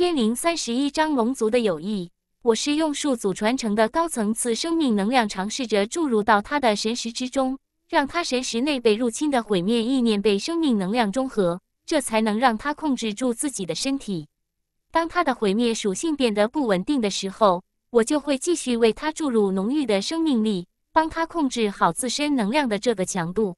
千灵三十一章，龙族的友谊。我是用数组传承的高层次生命能量，尝试着注入到他的神识之中，让他神识内被入侵的毁灭意念被生命能量中和，这才能让他控制住自己的身体。当他的毁灭属性变得不稳定的时候，我就会继续为他注入浓郁的生命力，帮他控制好自身能量的这个强度。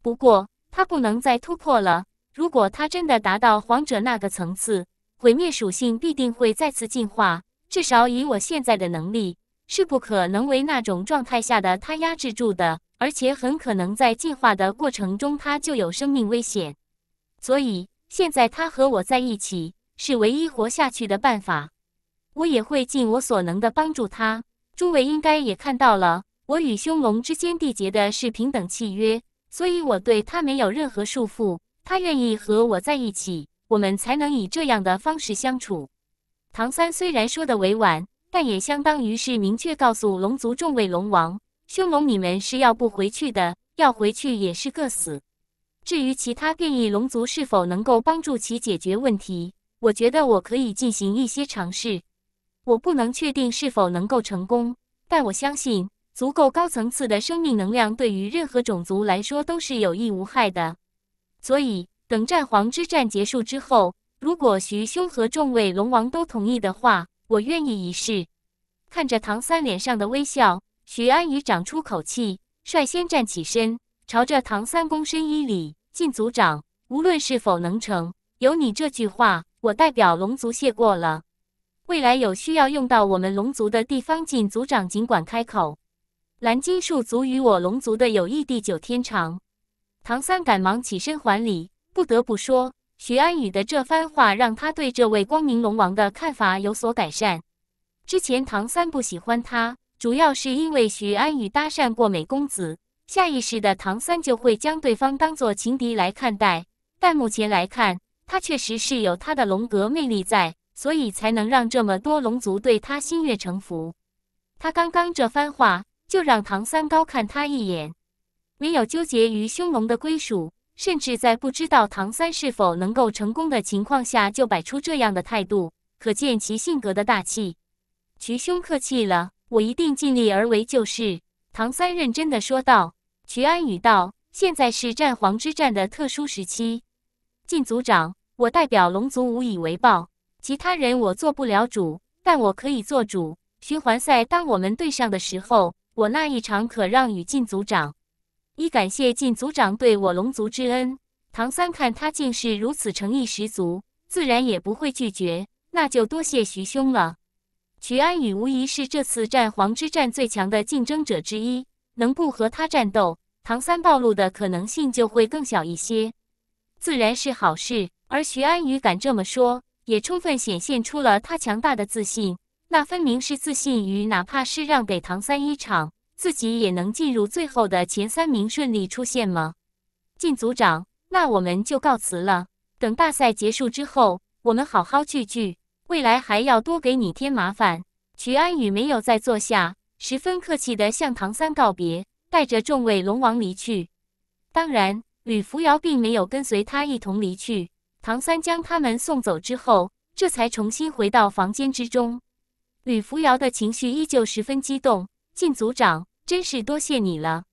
不过，他不能再突破了。如果他真的达到皇者那个层次，毁灭属性必定会再次进化，至少以我现在的能力，是不可能为那种状态下的他压制住的，而且很可能在进化的过程中，他就有生命危险。所以现在他和我在一起，是唯一活下去的办法。我也会尽我所能的帮助他。诸位应该也看到了，我与凶龙之间缔结的是平等契约，所以我对他没有任何束缚。他愿意和我在一起。我们才能以这样的方式相处。唐三虽然说的委婉，但也相当于是明确告诉龙族众位龙王：，凶龙你们是要不回去的，要回去也是个死。至于其他变异龙族是否能够帮助其解决问题，我觉得我可以进行一些尝试。我不能确定是否能够成功，但我相信，足够高层次的生命能量对于任何种族来说都是有益无害的。所以。等战皇之战结束之后，如果徐兄和众位龙王都同意的话，我愿意一试。看着唐三脸上的微笑，徐安宇长出口气，率先站起身，朝着唐三躬身一礼：“晋族长，无论是否能成，有你这句话，我代表龙族谢过了。未来有需要用到我们龙族的地方，晋族长尽管开口。蓝金树族与我龙族的友谊地久天长。”唐三赶忙起身还礼。不得不说，徐安宇的这番话让他对这位光明龙王的看法有所改善。之前唐三不喜欢他，主要是因为徐安宇搭讪过美公子，下意识的唐三就会将对方当做情敌来看待。但目前来看，他确实是有他的龙格魅力在，所以才能让这么多龙族对他心悦诚服。他刚刚这番话就让唐三高看他一眼，没有纠结于凶龙的归属。甚至在不知道唐三是否能够成功的情况下，就摆出这样的态度，可见其性格的大气。瞿兄客气了，我一定尽力而为，就是。唐三认真的说道。瞿安宇道：“现在是战皇之战的特殊时期，晋族长，我代表龙族无以为报，其他人我做不了主，但我可以做主。循环赛当我们对上的时候，我那一场可让与晋族长。”以感谢晋族长对我龙族之恩，唐三看他竟是如此诚意十足，自然也不会拒绝。那就多谢徐兄了。徐安宇无疑是这次战皇之战最强的竞争者之一，能不和他战斗，唐三暴露的可能性就会更小一些，自然是好事。而徐安宇敢这么说，也充分显现出了他强大的自信，那分明是自信于哪怕是让给唐三一场。自己也能进入最后的前三名，顺利出现吗？晋组长，那我们就告辞了。等大赛结束之后，我们好好聚聚。未来还要多给你添麻烦。曲安宇没有再坐下，十分客气的向唐三告别，带着众位龙王离去。当然，吕扶摇并没有跟随他一同离去。唐三将他们送走之后，这才重新回到房间之中。吕扶摇的情绪依旧十分激动。晋组长。真是多谢你了，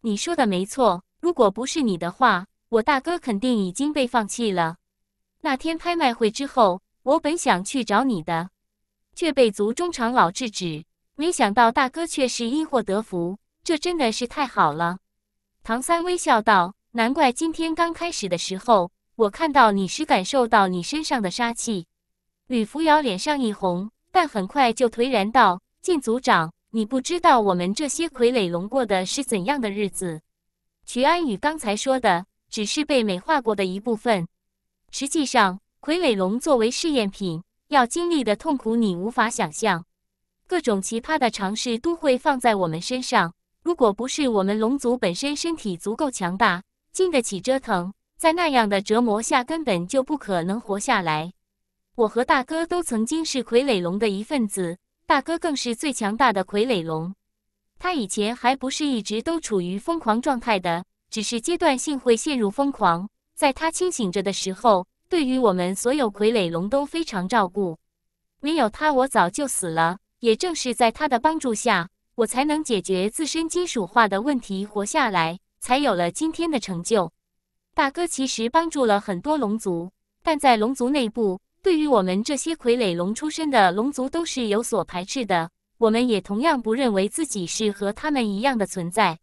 你说的没错，如果不是你的话，我大哥肯定已经被放弃了。那天拍卖会之后，我本想去找你的，却被族中长老制止。没想到大哥却是因祸得福，这真的是太好了。唐三微笑道：“难怪今天刚开始的时候，我看到你时感受到你身上的杀气。”吕扶摇脸上一红，但很快就颓然道：“晋族长。”你不知道我们这些傀儡龙过的是怎样的日子。曲安宇刚才说的只是被美化过的一部分。实际上，傀儡龙作为试验品，要经历的痛苦你无法想象。各种奇葩的尝试都会放在我们身上。如果不是我们龙族本身身体足够强大，经得起折腾，在那样的折磨下根本就不可能活下来。我和大哥都曾经是傀儡龙的一份子。大哥更是最强大的傀儡龙，他以前还不是一直都处于疯狂状态的，只是阶段性会陷入疯狂。在他清醒着的时候，对于我们所有傀儡龙都非常照顾。没有他，我早就死了。也正是在他的帮助下，我才能解决自身金属化的问题，活下来，才有了今天的成就。大哥其实帮助了很多龙族，但在龙族内部。对于我们这些傀儡龙出身的龙族都是有所排斥的，我们也同样不认为自己是和他们一样的存在。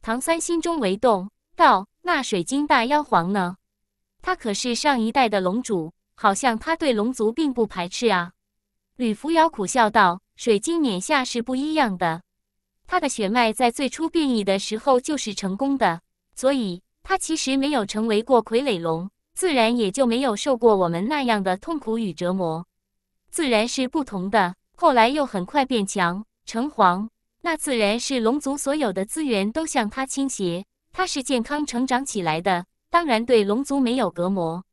唐三心中为动，道：“那水晶大妖皇呢？他可是上一代的龙主，好像他对龙族并不排斥啊。”吕扶摇苦笑道：“水晶冕下是不一样的，他的血脉在最初变异的时候就是成功的，所以他其实没有成为过傀儡龙。”自然也就没有受过我们那样的痛苦与折磨，自然是不同的。后来又很快变强，成皇，那自然是龙族所有的资源都向他倾斜，他是健康成长起来的，当然对龙族没有隔膜。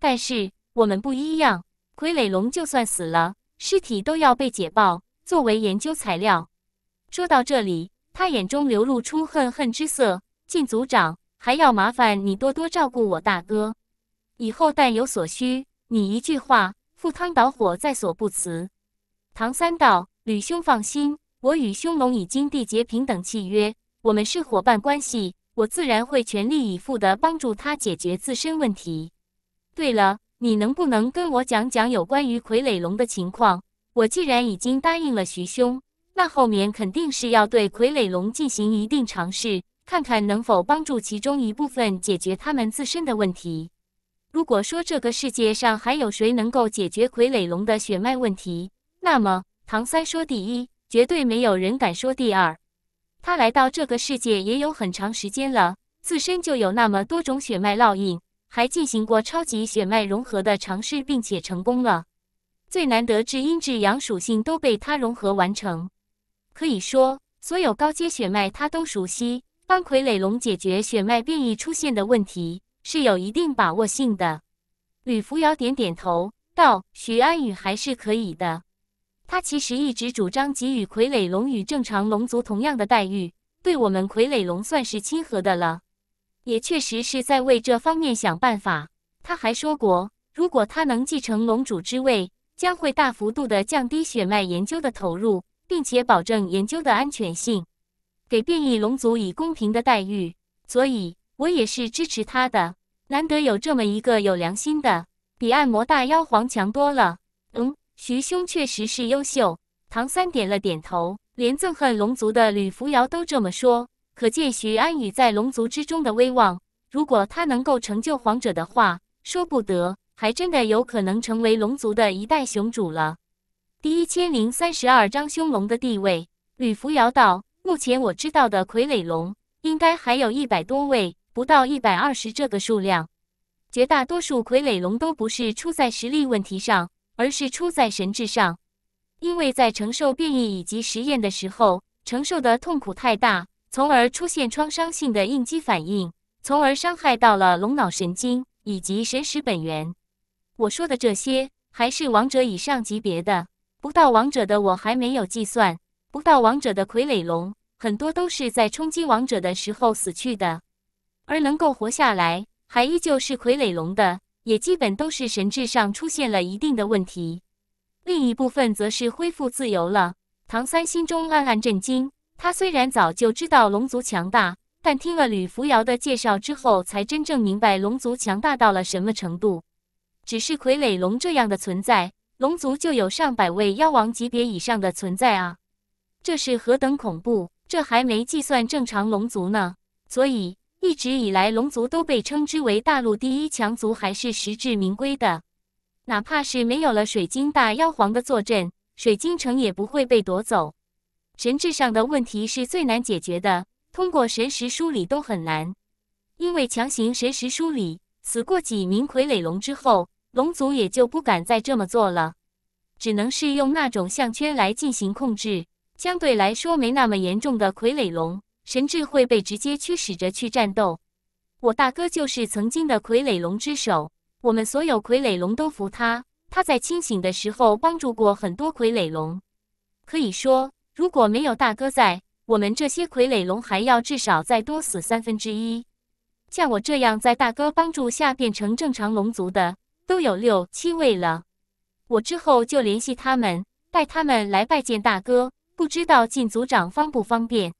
但是我们不一样，傀儡龙就算死了，尸体都要被解爆，作为研究材料。说到这里，他眼中流露出恨恨之色。进族长，还要麻烦你多多照顾我大哥。以后但有所需，你一句话，赴汤蹈火在所不辞。唐三道：“吕兄放心，我与凶龙已经缔结平等契约，我们是伙伴关系，我自然会全力以赴地帮助他解决自身问题。对了，你能不能跟我讲讲有关于傀儡龙的情况？我既然已经答应了徐兄，那后面肯定是要对傀儡龙进行一定尝试，看看能否帮助其中一部分解决他们自身的问题。”如果说这个世界上还有谁能够解决傀儡龙的血脉问题，那么唐三说第一，绝对没有人敢说第二。他来到这个世界也有很长时间了，自身就有那么多种血脉烙印，还进行过超级血脉融合的尝试，并且成功了。最难得，至阴至阳属性都被他融合完成，可以说所有高阶血脉他都熟悉。帮傀儡龙解决血脉变异出现的问题。是有一定把握性的。吕扶摇点点头道：“徐安宇还是可以的。他其实一直主张给予傀儡龙与正常龙族同样的待遇，对我们傀儡龙算是亲和的了。也确实是在为这方面想办法。他还说过，如果他能继承龙主之位，将会大幅度的降低血脉研究的投入，并且保证研究的安全性，给变异龙族以公平的待遇。所以。”我也是支持他的，难得有这么一个有良心的，比按摩大妖皇强多了。嗯，徐兄确实是优秀。唐三点了点头，连憎恨龙族的吕扶摇都这么说，可见徐安宇在龙族之中的威望。如果他能够成就皇者的话，说不得还真的有可能成为龙族的一代雄主了。第一千零三十二章凶龙的地位。吕扶摇道：“目前我知道的傀儡龙，应该还有一百多位。”不到一百二十这个数量，绝大多数傀儡龙都不是出在实力问题上，而是出在神智上。因为在承受变异以及实验的时候，承受的痛苦太大，从而出现创伤性的应激反应，从而伤害到了龙脑神经以及神识本源。我说的这些还是王者以上级别的，不到王者的我还没有计算。不到王者的傀儡龙，很多都是在冲击王者的时候死去的。而能够活下来，还依旧是傀儡龙的，也基本都是神智上出现了一定的问题。另一部分则是恢复自由了。唐三心中暗暗震惊，他虽然早就知道龙族强大，但听了吕扶摇的介绍之后，才真正明白龙族强大到了什么程度。只是傀儡龙这样的存在，龙族就有上百位妖王级别以上的存在啊！这是何等恐怖？这还没计算正常龙族呢。所以。一直以来，龙族都被称之为大陆第一强族，还是实至名归的。哪怕是没有了水晶大妖皇的坐镇，水晶城也不会被夺走。神智上的问题是最难解决的，通过神识梳理都很难。因为强行神识梳理，死过几名傀儡龙之后，龙族也就不敢再这么做了，只能是用那种项圈来进行控制，相对来说没那么严重的傀儡龙。神智会被直接驱使着去战斗。我大哥就是曾经的傀儡龙之首，我们所有傀儡龙都服他。他在清醒的时候帮助过很多傀儡龙，可以说，如果没有大哥在，我们这些傀儡龙还要至少再多死三分之一。像我这样在大哥帮助下变成正常龙族的，都有六七位了。我之后就联系他们，带他们来拜见大哥，不知道进族长方不方便。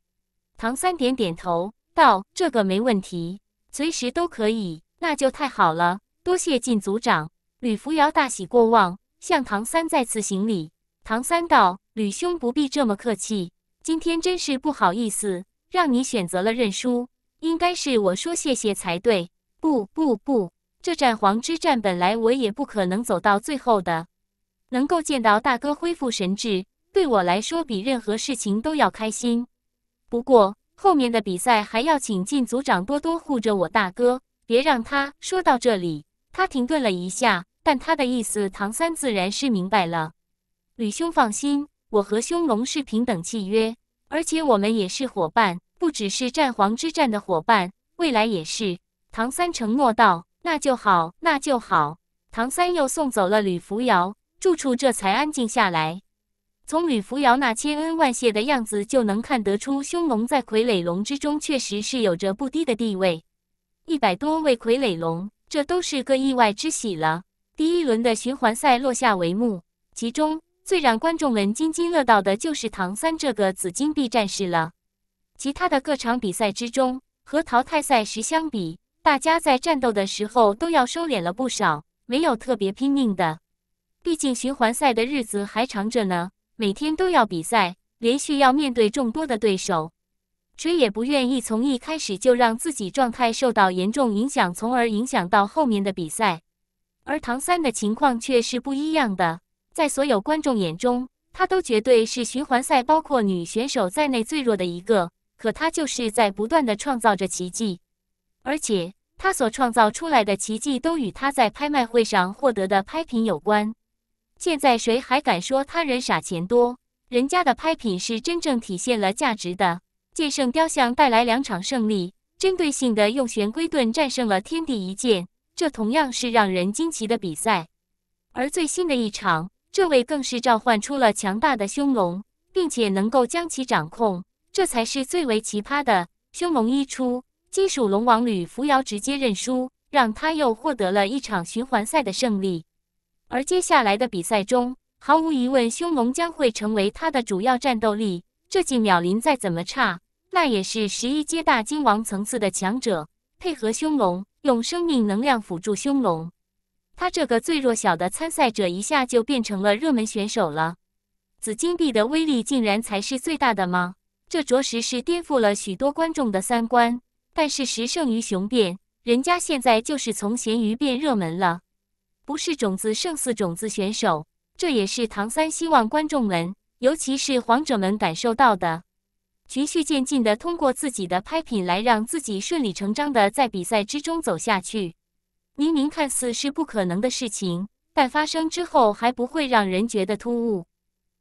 唐三点点头，道：“这个没问题，随时都可以。”那就太好了，多谢晋族长。吕扶摇大喜过望，向唐三再次行礼。唐三道：“吕兄不必这么客气，今天真是不好意思，让你选择了认输，应该是我说谢谢才对。不不不，这战皇之战本来我也不可能走到最后的，能够见到大哥恢复神智，对我来说比任何事情都要开心。”不过，后面的比赛还要请进组长多多护着我大哥，别让他说到这里。他停顿了一下，但他的意思，唐三自然是明白了。吕兄放心，我和凶龙是平等契约，而且我们也是伙伴，不只是战皇之战的伙伴，未来也是。唐三承诺道：“那就好，那就好。”唐三又送走了吕扶摇，住处这才安静下来。从吕扶摇那千恩万谢的样子就能看得出，凶龙在傀儡龙之中确实是有着不低的地位。一百多位傀儡龙，这都是个意外之喜了。第一轮的循环赛落下帷幕，其中最让观众们津津乐道的就是唐三这个紫金币战士了。其他的各场比赛之中，和淘汰赛时相比，大家在战斗的时候都要收敛了不少，没有特别拼命的。毕竟循环赛的日子还长着呢。每天都要比赛，连续要面对众多的对手，谁也不愿意从一开始就让自己状态受到严重影响，从而影响到后面的比赛。而唐三的情况却是不一样的，在所有观众眼中，他都绝对是循环赛，包括女选手在内最弱的一个。可他就是在不断的创造着奇迹，而且他所创造出来的奇迹都与他在拍卖会上获得的拍品有关。现在谁还敢说他人傻钱多？人家的拍品是真正体现了价值的。剑圣雕像带来两场胜利，针对性的用玄龟盾战胜了天地一剑，这同样是让人惊奇的比赛。而最新的一场，这位更是召唤出了强大的凶龙，并且能够将其掌控，这才是最为奇葩的。凶龙一出，金属龙王吕扶摇直接认输，让他又获得了一场循环赛的胜利。而接下来的比赛中，毫无疑问，凶龙将会成为他的主要战斗力。这几秒林再怎么差，那也是十一阶大金王层次的强者，配合凶龙，用生命能量辅助凶龙，他这个最弱小的参赛者一下就变成了热门选手了。紫金币的威力竟然才是最大的吗？这着实是颠覆了许多观众的三观。但事实胜于雄辩，人家现在就是从咸鱼变热门了。不是种子胜似种子选手，这也是唐三希望观众们，尤其是皇者们感受到的。循序渐进的通过自己的拍品来让自己顺理成章的在比赛之中走下去。明明看似是不可能的事情，但发生之后还不会让人觉得突兀，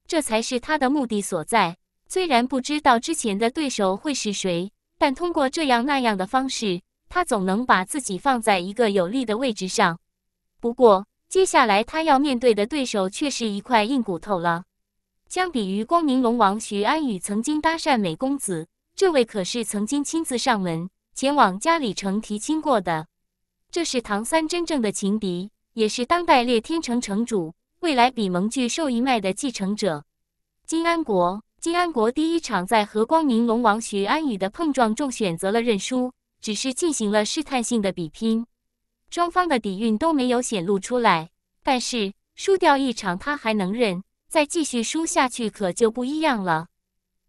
这才是他的目的所在。虽然不知道之前的对手会是谁，但通过这样那样的方式，他总能把自己放在一个有利的位置上。不过，接下来他要面对的对手却是一块硬骨头了。相比于光明龙王徐安宇曾经搭讪美公子，这位可是曾经亲自上门前往嘉里城提亲过的。这是唐三真正的情敌，也是当代烈天城城主、未来比蒙巨兽一脉的继承者金安国。金安国第一场在和光明龙王徐安宇的碰撞中选择了认输，只是进行了试探性的比拼。双方的底蕴都没有显露出来，但是输掉一场他还能认，再继续输下去可就不一样了，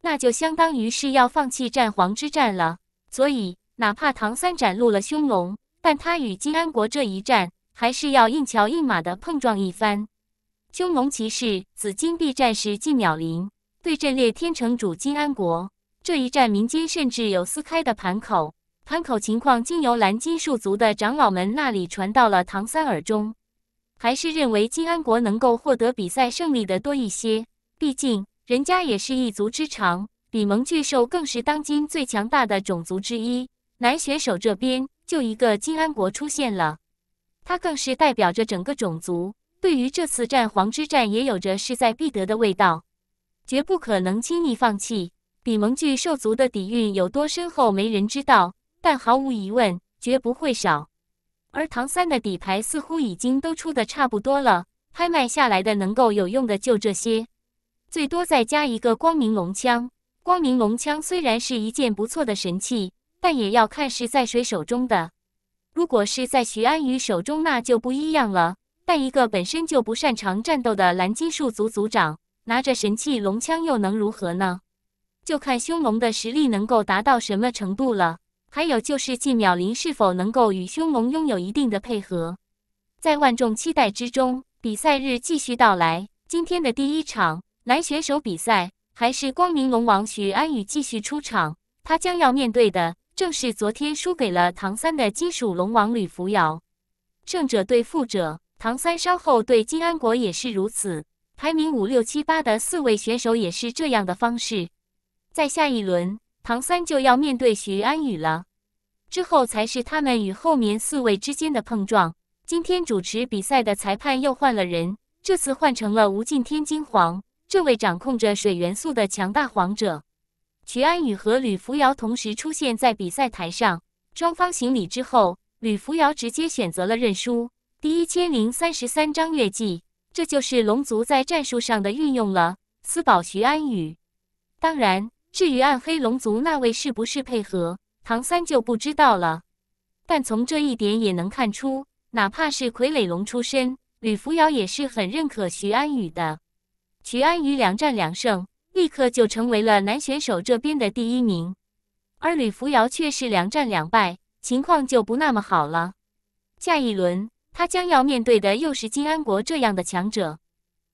那就相当于是要放弃战皇之战了。所以，哪怕唐三展露了凶龙，但他与金安国这一战还是要硬桥硬马的碰撞一番。匈奴骑士紫金臂战士纪淼林对阵烈天城主金安国，这一战民间甚至有撕开的盘口。潘口情况经由蓝金树族的长老们那里传到了唐三耳中，还是认为金安国能够获得比赛胜利的多一些。毕竟人家也是一族之长，比蒙巨兽更是当今最强大的种族之一。男选手这边就一个金安国出现了，他更是代表着整个种族，对于这次战皇之战也有着势在必得的味道，绝不可能轻易放弃。比蒙巨兽族的底蕴有多深厚，没人知道。但毫无疑问，绝不会少。而唐三的底牌似乎已经都出的差不多了，拍卖下来的能够有用的就这些，最多再加一个光明龙枪。光明龙枪虽然是一件不错的神器，但也要看是在谁手中的。如果是在徐安宇手中，那就不一样了。但一个本身就不擅长战斗的蓝金树族族长，拿着神器龙枪又能如何呢？就看凶龙的实力能够达到什么程度了。还有就是季淼林是否能够与凶龙拥有一定的配合，在万众期待之中，比赛日继续到来。今天的第一场男选手比赛，还是光明龙王许安宇继续出场，他将要面对的正是昨天输给了唐三的金属龙王吕扶摇。胜者对负者，唐三稍后对金安国也是如此。排名五六七八的四位选手也是这样的方式，在下一轮。唐三就要面对徐安宇了，之后才是他们与后面四位之间的碰撞。今天主持比赛的裁判又换了人，这次换成了无尽天金皇，这位掌控着水元素的强大皇者。徐安宇和吕扶摇同时出现在比赛台上，双方行礼之后，吕扶摇直接选择了认输。第一千零三十三章月季，这就是龙族在战术上的运用了，私保徐安宇，当然。至于暗黑龙族那位是不是配合唐三就不知道了，但从这一点也能看出，哪怕是傀儡龙出身，吕扶摇也是很认可徐安宇的。徐安宇两战两胜，立刻就成为了男选手这边的第一名，而吕扶摇却是两战两败，情况就不那么好了。下一轮他将要面对的又是金安国这样的强者，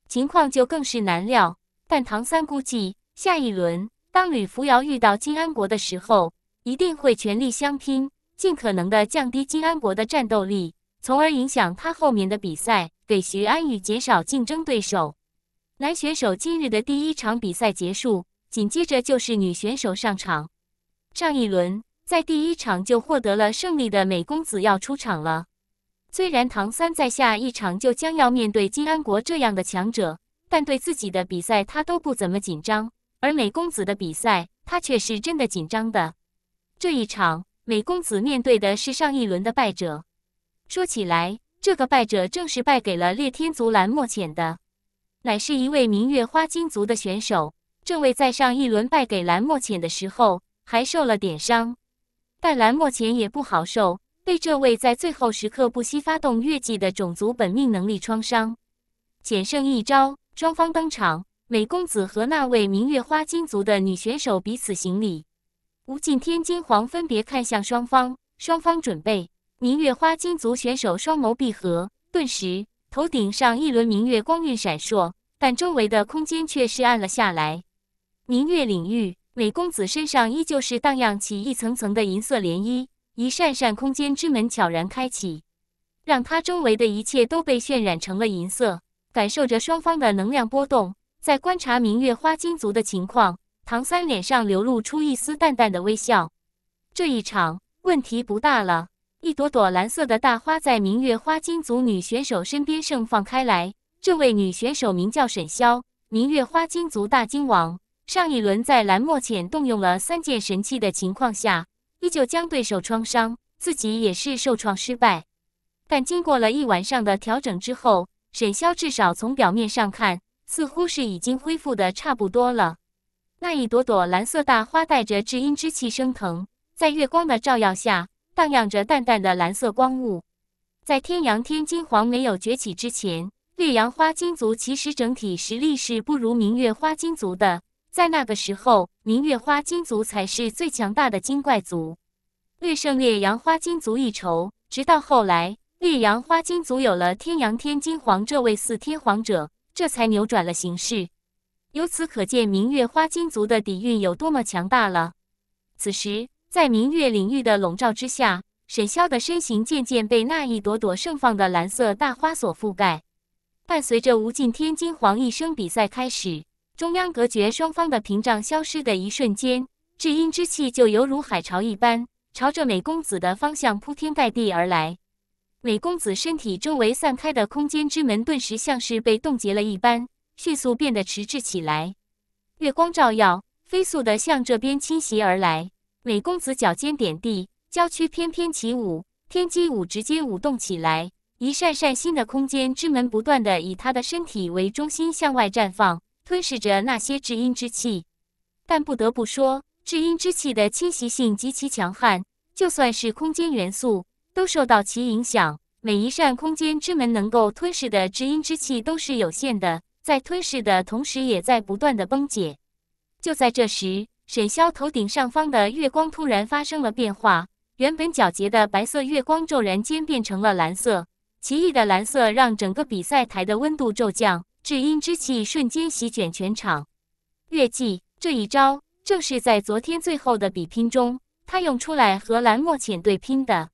情况就更是难料。但唐三估计下一轮。当吕扶摇遇到金安国的时候，一定会全力相拼，尽可能的降低金安国的战斗力，从而影响他后面的比赛，给徐安宇减少竞争对手。男选手今日的第一场比赛结束，紧接着就是女选手上场。上一轮在第一场就获得了胜利的美公子要出场了。虽然唐三在下一场就将要面对金安国这样的强者，但对自己的比赛他都不怎么紧张。而美公子的比赛，他却是真的紧张的。这一场，美公子面对的是上一轮的败者。说起来，这个败者正是败给了猎天族蓝墨浅的，乃是一位明月花金族的选手。这位在上一轮败给蓝墨浅的时候，还受了点伤。但蓝墨浅也不好受，被这位在最后时刻不惜发动月季的种族本命能力创伤，险胜一招。双方登场。美公子和那位明月花金族的女选手彼此行礼，无尽天金皇分别看向双方，双方准备。明月花金族选手双眸闭合，顿时头顶上一轮明月光晕闪烁，但周围的空间却是暗了下来。明月领域，美公子身上依旧是荡漾起一层层的银色涟漪，一扇扇空间之门悄然开启，让他周围的一切都被渲染成了银色。感受着双方的能量波动。在观察明月花金族的情况，唐三脸上流露出一丝淡淡的微笑。这一场问题不大了。一朵朵蓝色的大花在明月花金族女选手身边盛放开来。这位女选手名叫沈潇，明月花金族大金王。上一轮在蓝墨浅动用了三件神器的情况下，依旧将对手创伤，自己也是受创失败。但经过了一晚上的调整之后，沈潇至少从表面上看。似乎是已经恢复的差不多了，那一朵朵蓝色大花带着至阴之气升腾，在月光的照耀下，荡漾着淡淡的蓝色光雾。在天阳天金皇没有崛起之前，烈阳花金族其实整体实力是不如明月花金族的。在那个时候，明月花金族才是最强大的金怪族，略胜烈阳花金族一筹。直到后来，烈阳花金族有了天阳天金皇这位四天皇者。这才扭转了形势，由此可见明月花金族的底蕴有多么强大了。此时，在明月领域的笼罩之下，沈潇的身形渐渐被那一朵朵盛放的蓝色大花所覆盖。伴随着无尽天金黄一声比赛开始，中央隔绝双方的屏障消失的一瞬间，至阴之气就犹如海潮一般，朝着美公子的方向铺天盖地而来。美公子身体周围散开的空间之门，顿时像是被冻结了一般，迅速变得迟滞起来。月光照耀，飞速地向这边侵袭而来。美公子脚尖点地，娇躯翩翩起舞，天机舞直接舞动起来。一扇扇新的空间之门不断地以他的身体为中心向外绽放，吞噬着那些至阴之气。但不得不说，至阴之气的侵袭性极其强悍，就算是空间元素。都受到其影响。每一扇空间之门能够吞噬的至阴之气都是有限的，在吞噬的同时，也在不断的崩解。就在这时，沈霄头顶上方的月光突然发生了变化，原本皎洁的白色月光骤然间变成了蓝色。奇异的蓝色让整个比赛台的温度骤降，至阴之气瞬间席卷全场。月季这一招，正是在昨天最后的比拼中，他用出来和蓝墨浅对拼的。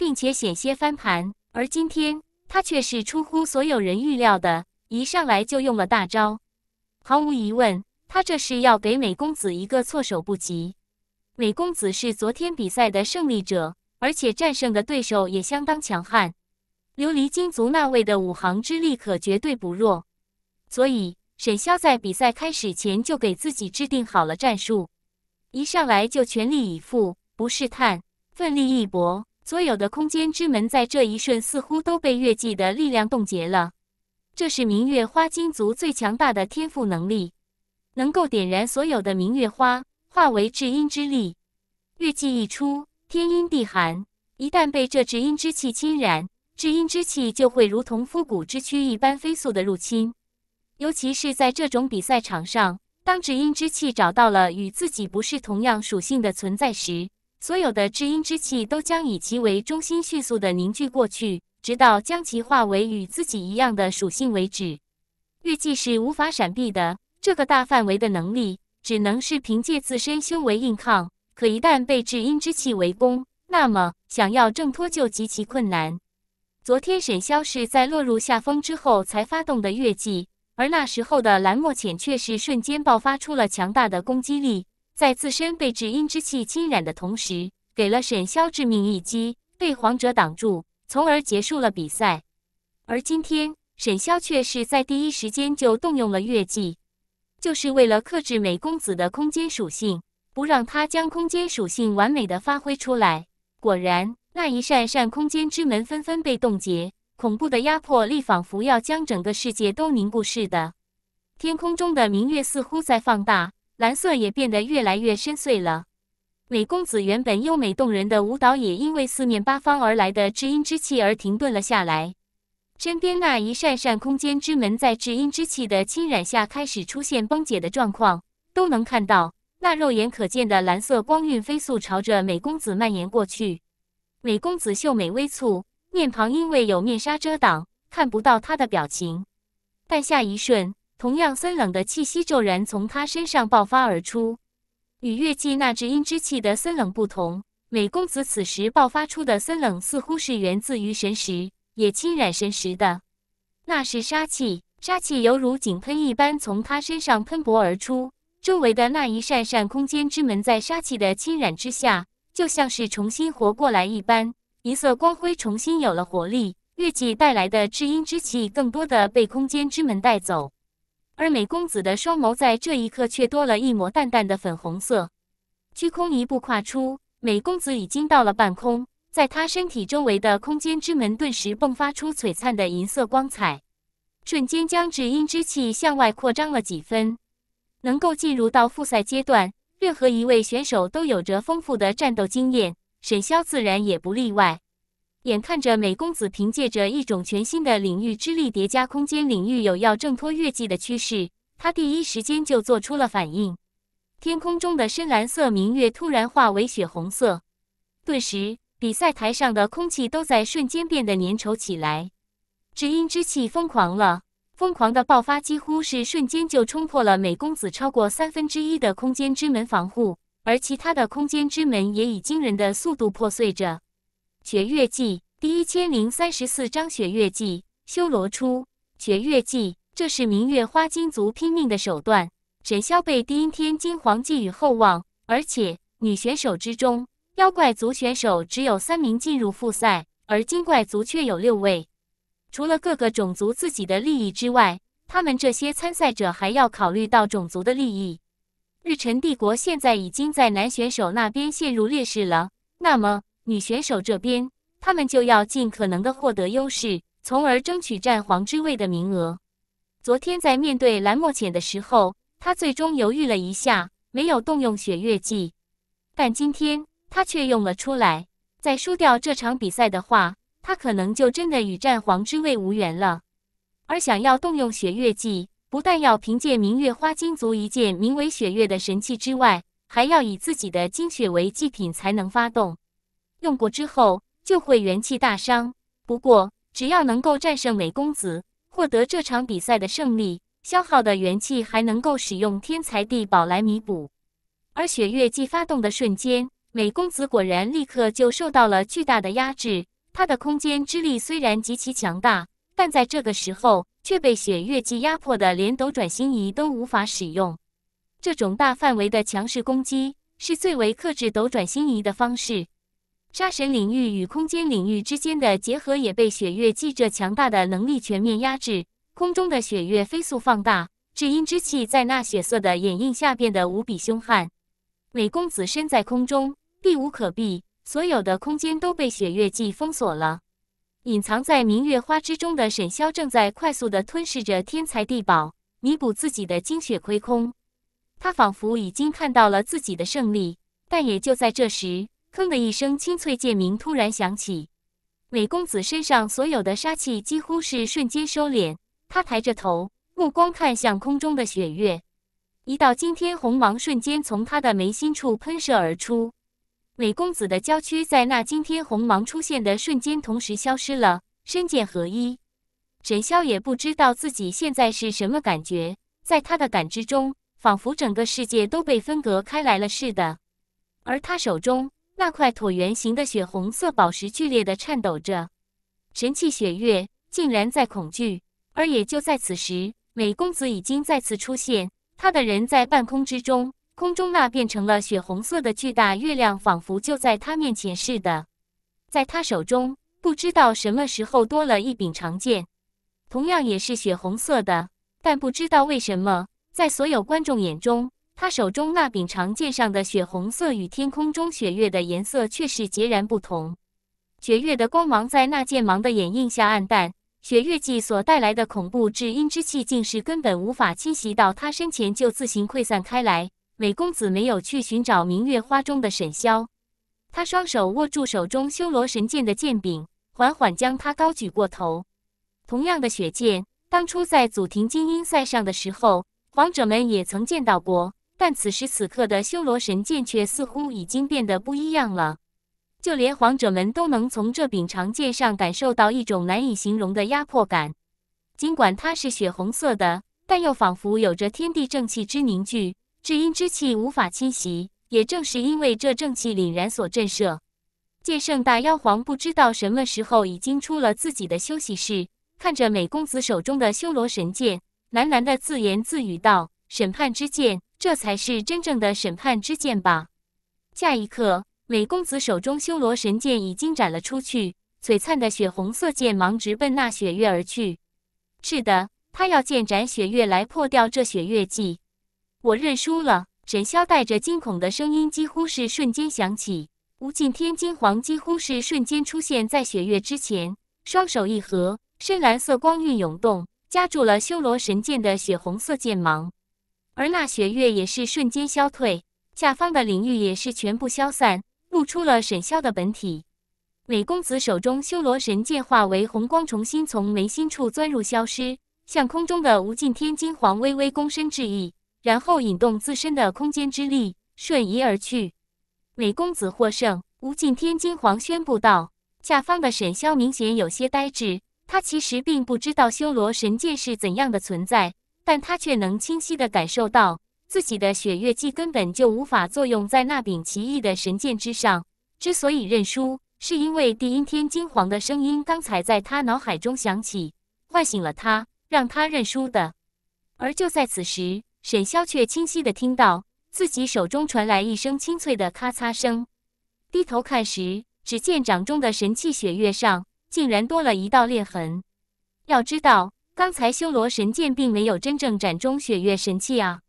并且险些翻盘，而今天他却是出乎所有人预料的，一上来就用了大招。毫无疑问，他这是要给美公子一个措手不及。美公子是昨天比赛的胜利者，而且战胜的对手也相当强悍。琉璃金族那位的五行之力可绝对不弱，所以沈潇在比赛开始前就给自己制定好了战术，一上来就全力以赴，不试探，奋力一搏。所有的空间之门在这一瞬似乎都被月季的力量冻结了。这是明月花精族最强大的天赋能力，能够点燃所有的明月花，化为至阴之力。月季一出，天阴地寒。一旦被这至阴之气侵染，至阴之气就会如同枯骨之躯一般飞速的入侵。尤其是在这种比赛场上，当至阴之气找到了与自己不是同样属性的存在时。所有的至阴之气都将以其为中心迅速地凝聚过去，直到将其化为与自己一样的属性为止。月季是无法闪避的，这个大范围的能力只能是凭借自身修为硬抗。可一旦被至阴之气围攻，那么想要挣脱就极其困难。昨天沈萧是在落入下风之后才发动的月季，而那时候的蓝墨浅却是瞬间爆发出了强大的攻击力。在自身被至阴之气侵染的同时，给了沈萧致命一击，被皇者挡住，从而结束了比赛。而今天，沈萧却是在第一时间就动用了月技，就是为了克制美公子的空间属性，不让他将空间属性完美的发挥出来。果然，那一扇扇空间之门纷纷被冻结，恐怖的压迫力仿佛要将整个世界都凝固似的。天空中的明月似乎在放大。蓝色也变得越来越深邃了。美公子原本优美动人的舞蹈也因为四面八方而来的至阴之气而停顿了下来。身边那一扇扇空间之门在至阴之气的侵染下开始出现崩解的状况，都能看到那肉眼可见的蓝色光晕飞速朝着美公子蔓延过去。美公子秀美微蹙，面庞因为有面纱遮挡，看不到他的表情，但下一瞬。同样森冷的气息骤然从他身上爆发而出，与月季那至阴之气的森冷不同，美公子此时爆发出的森冷似乎是源自于神识，也侵染神识的。那是杀气，杀气犹如井喷一般从他身上喷薄而出，周围的那一扇扇空间之门在杀气的侵染之下，就像是重新活过来一般，一色光辉重新有了活力。月季带来的至阴之气更多的被空间之门带走。而美公子的双眸在这一刻却多了一抹淡淡的粉红色，虚空一步跨出，美公子已经到了半空，在他身体周围的空间之门顿时迸发出璀璨的银色光彩，瞬间将至阴之气向外扩张了几分。能够进入到复赛阶段，任何一位选手都有着丰富的战斗经验，沈潇自然也不例外。眼看着美公子凭借着一种全新的领域之力叠加空间领域，有要挣脱月季的趋势，他第一时间就做出了反应。天空中的深蓝色明月突然化为血红色，顿时比赛台上的空气都在瞬间变得粘稠起来。只因之气疯狂了，疯狂的爆发几乎是瞬间就冲破了美公子超过三分之一的空间之门防护，而其他的空间之门也以惊人的速度破碎着。《雪月记》第一千零三十四章《雪月记》，修罗出《雪月记》，这是明月花金族拼命的手段。沈霄被第一天金皇寄予厚望，而且女选手之中，妖怪族选手只有三名进入复赛，而精怪族却有六位。除了各个种族自己的利益之外，他们这些参赛者还要考虑到种族的利益。日辰帝国现在已经在男选手那边陷入劣势了，那么？女选手这边，她们就要尽可能的获得优势，从而争取战皇之位的名额。昨天在面对蓝墨浅的时候，她最终犹豫了一下，没有动用雪月技。但今天她却用了出来。在输掉这场比赛的话，她可能就真的与战皇之位无缘了。而想要动用雪月技，不但要凭借明月花精族一件名为雪月的神器之外，还要以自己的精血为祭品才能发动。用过之后就会元气大伤。不过，只要能够战胜美公子，获得这场比赛的胜利，消耗的元气还能够使用天才地宝来弥补。而雪月季发动的瞬间，美公子果然立刻就受到了巨大的压制。他的空间之力虽然极其强大，但在这个时候却被雪月季压迫的连斗转星移都无法使用。这种大范围的强势攻击，是最为克制斗转星移的方式。杀神领域与空间领域之间的结合也被雪月祭这强大的能力全面压制。空中的雪月飞速放大，至阴之气在那血色的掩映下变得无比凶悍。美公子身在空中，避无可避，所有的空间都被雪月季封锁了。隐藏在明月花之中的沈潇正在快速地吞噬着天才地宝，弥补自己的精血亏空。他仿佛已经看到了自己的胜利，但也就在这时。“砰”的一声清脆剑鸣突然响起，韦公子身上所有的杀气几乎是瞬间收敛。他抬着头，目光看向空中的雪月，一道惊天红芒瞬间从他的眉心处喷射而出。韦公子的娇躯在那惊天红芒出现的瞬间同时消失了，身剑合一。沈霄也不知道自己现在是什么感觉，在他的感知中，仿佛整个世界都被分隔开来了似的，而他手中。那块椭圆形的血红色宝石剧烈地颤抖着，神器血月竟然在恐惧。而也就在此时，美公子已经再次出现，他的人在半空之中，空中那变成了血红色的巨大月亮，仿佛就在他面前似的。在他手中，不知道什么时候多了一柄长剑，同样也是血红色的，但不知道为什么，在所有观众眼中。他手中那柄长剑上的血红色与天空中雪月的颜色却是截然不同，雪月的光芒在那剑芒的掩映下暗淡，雪月祭所带来的恐怖至阴之气竟是根本无法侵袭到他身前，就自行溃散开来。美公子没有去寻找明月花中的沈萧，他双手握住手中修罗神剑的剑柄，缓缓将它高举过头。同样的血剑，当初在祖庭精英赛上的时候，皇者们也曾见到过。但此时此刻的修罗神剑却似乎已经变得不一样了，就连皇者们都能从这柄长剑上感受到一种难以形容的压迫感。尽管它是血红色的，但又仿佛有着天地正气之凝聚，至阴之气无法侵袭。也正是因为这正气凛然所震慑，剑圣大妖皇不知道什么时候已经出了自己的休息室，看着美公子手中的修罗神剑，喃喃的自言自语道：“审判之剑。”这才是真正的审判之剑吧！下一刻，美公子手中修罗神剑已经斩了出去，璀璨的血红色剑芒直奔那雪月而去。是的，他要剑斩雪月，来破掉这雪月计。我认输了！沈霄带着惊恐的声音，几乎是瞬间响起。无尽天金黄几乎是瞬间出现在雪月之前，双手一合，深蓝色光晕涌动，夹住了修罗神剑的血红色剑芒。而那血月也是瞬间消退，下方的领域也是全部消散，露出了沈潇的本体。美公子手中修罗神剑化为红光，重新从眉心处钻入消失，向空中的无尽天金皇微微躬身致意，然后引动自身的空间之力瞬移而去。美公子获胜，无尽天金皇宣布道。下方的沈潇明显有些呆滞，他其实并不知道修罗神界是怎样的存在。但他却能清晰地感受到，自己的血月既根本就无法作用在那柄奇异的神剑之上。之所以认输，是因为地阴天金黄的声音刚才在他脑海中响起，唤醒了他，让他认输的。而就在此时，沈潇却清晰地听到自己手中传来一声清脆的咔嚓声。低头看时，只见掌中的神器血月上竟然多了一道裂痕。要知道。刚才修罗神剑并没有真正斩中雪月神器啊！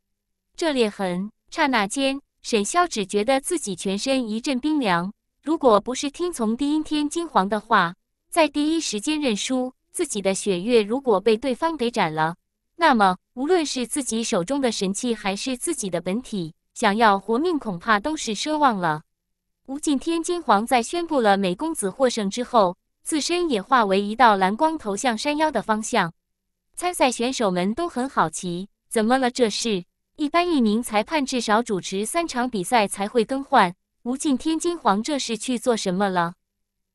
这裂痕，刹那间，沈萧只觉得自己全身一阵冰凉。如果不是听从第一天金黄的话，在第一时间认输，自己的雪月如果被对方给斩了，那么无论是自己手中的神器，还是自己的本体，想要活命恐怕都是奢望了。无尽天金黄在宣布了美公子获胜之后，自身也化为一道蓝光投向山腰的方向。参赛选手们都很好奇，怎么了？这是，一般一名裁判至少主持三场比赛才会更换。无尽天金皇这是去做什么了？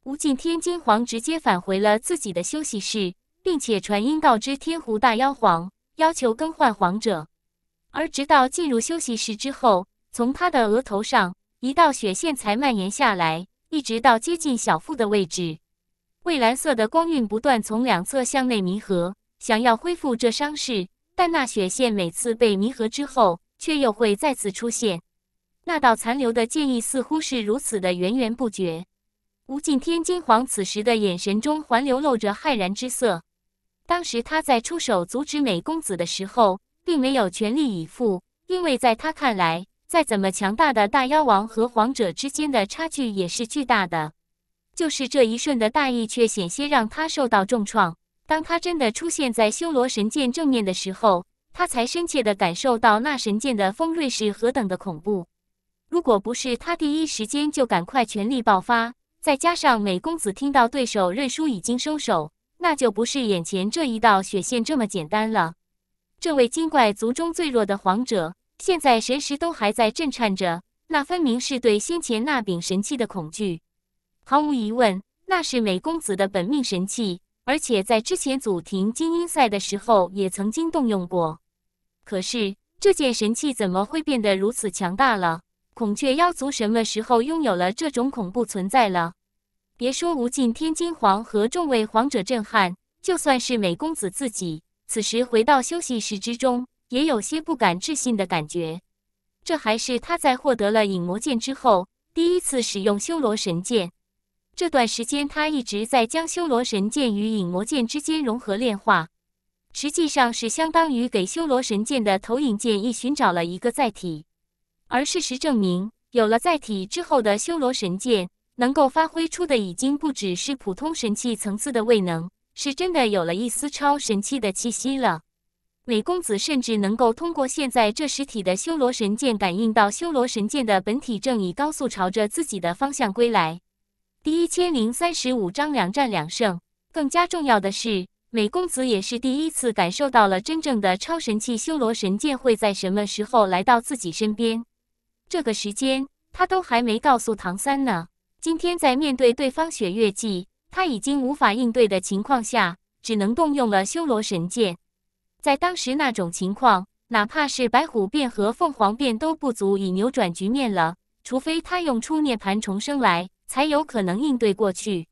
无尽天金皇直接返回了自己的休息室，并且传音告知天狐大妖皇，要求更换皇者。而直到进入休息室之后，从他的额头上一道血线才蔓延下来，一直到接近小腹的位置，蔚蓝色的光晕不断从两侧向内弥合。想要恢复这伤势，但那血线每次被弥合之后，却又会再次出现。那道残留的剑意似乎是如此的源源不绝。无尽天金皇此时的眼神中还流露着骇然之色。当时他在出手阻止美公子的时候，并没有全力以赴，因为在他看来，再怎么强大的大妖王和皇者之间的差距也是巨大的。就是这一瞬的大意，却险些让他受到重创。当他真的出现在修罗神剑正面的时候，他才深切地感受到那神剑的锋锐是何等的恐怖。如果不是他第一时间就赶快全力爆发，再加上美公子听到对手认输已经收手，那就不是眼前这一道血线这么简单了。这位精怪族中最弱的皇者，现在神识都还在震颤着，那分明是对先前那柄神器的恐惧。毫无疑问，那是美公子的本命神器。而且在之前祖庭精英赛的时候也曾经动用过，可是这件神器怎么会变得如此强大了？孔雀妖族什么时候拥有了这种恐怖存在了？别说无尽天金皇和众位皇者震撼，就算是美公子自己，此时回到休息室之中，也有些不敢置信的感觉。这还是他在获得了影魔剑之后第一次使用修罗神剑。这段时间，他一直在将修罗神剑与影魔剑之间融合炼化，实际上是相当于给修罗神剑的投影剑意寻找了一个载体。而事实证明，有了载体之后的修罗神剑，能够发挥出的已经不只是普通神器层次的味能，是真的有了一丝超神器的气息了。美公子甚至能够通过现在这实体的修罗神剑感应到，修罗神剑的本体正以高速朝着自己的方向归来。第一千零三十五章两战两胜。更加重要的是，美公子也是第一次感受到了真正的超神器修罗神剑会在什么时候来到自己身边。这个时间他都还没告诉唐三呢。今天在面对对方雪月季，他已经无法应对的情况下，只能动用了修罗神剑。在当时那种情况，哪怕是白虎变和凤凰变都不足以扭转局面了，除非他用出涅槃重生来。才有可能应对过去，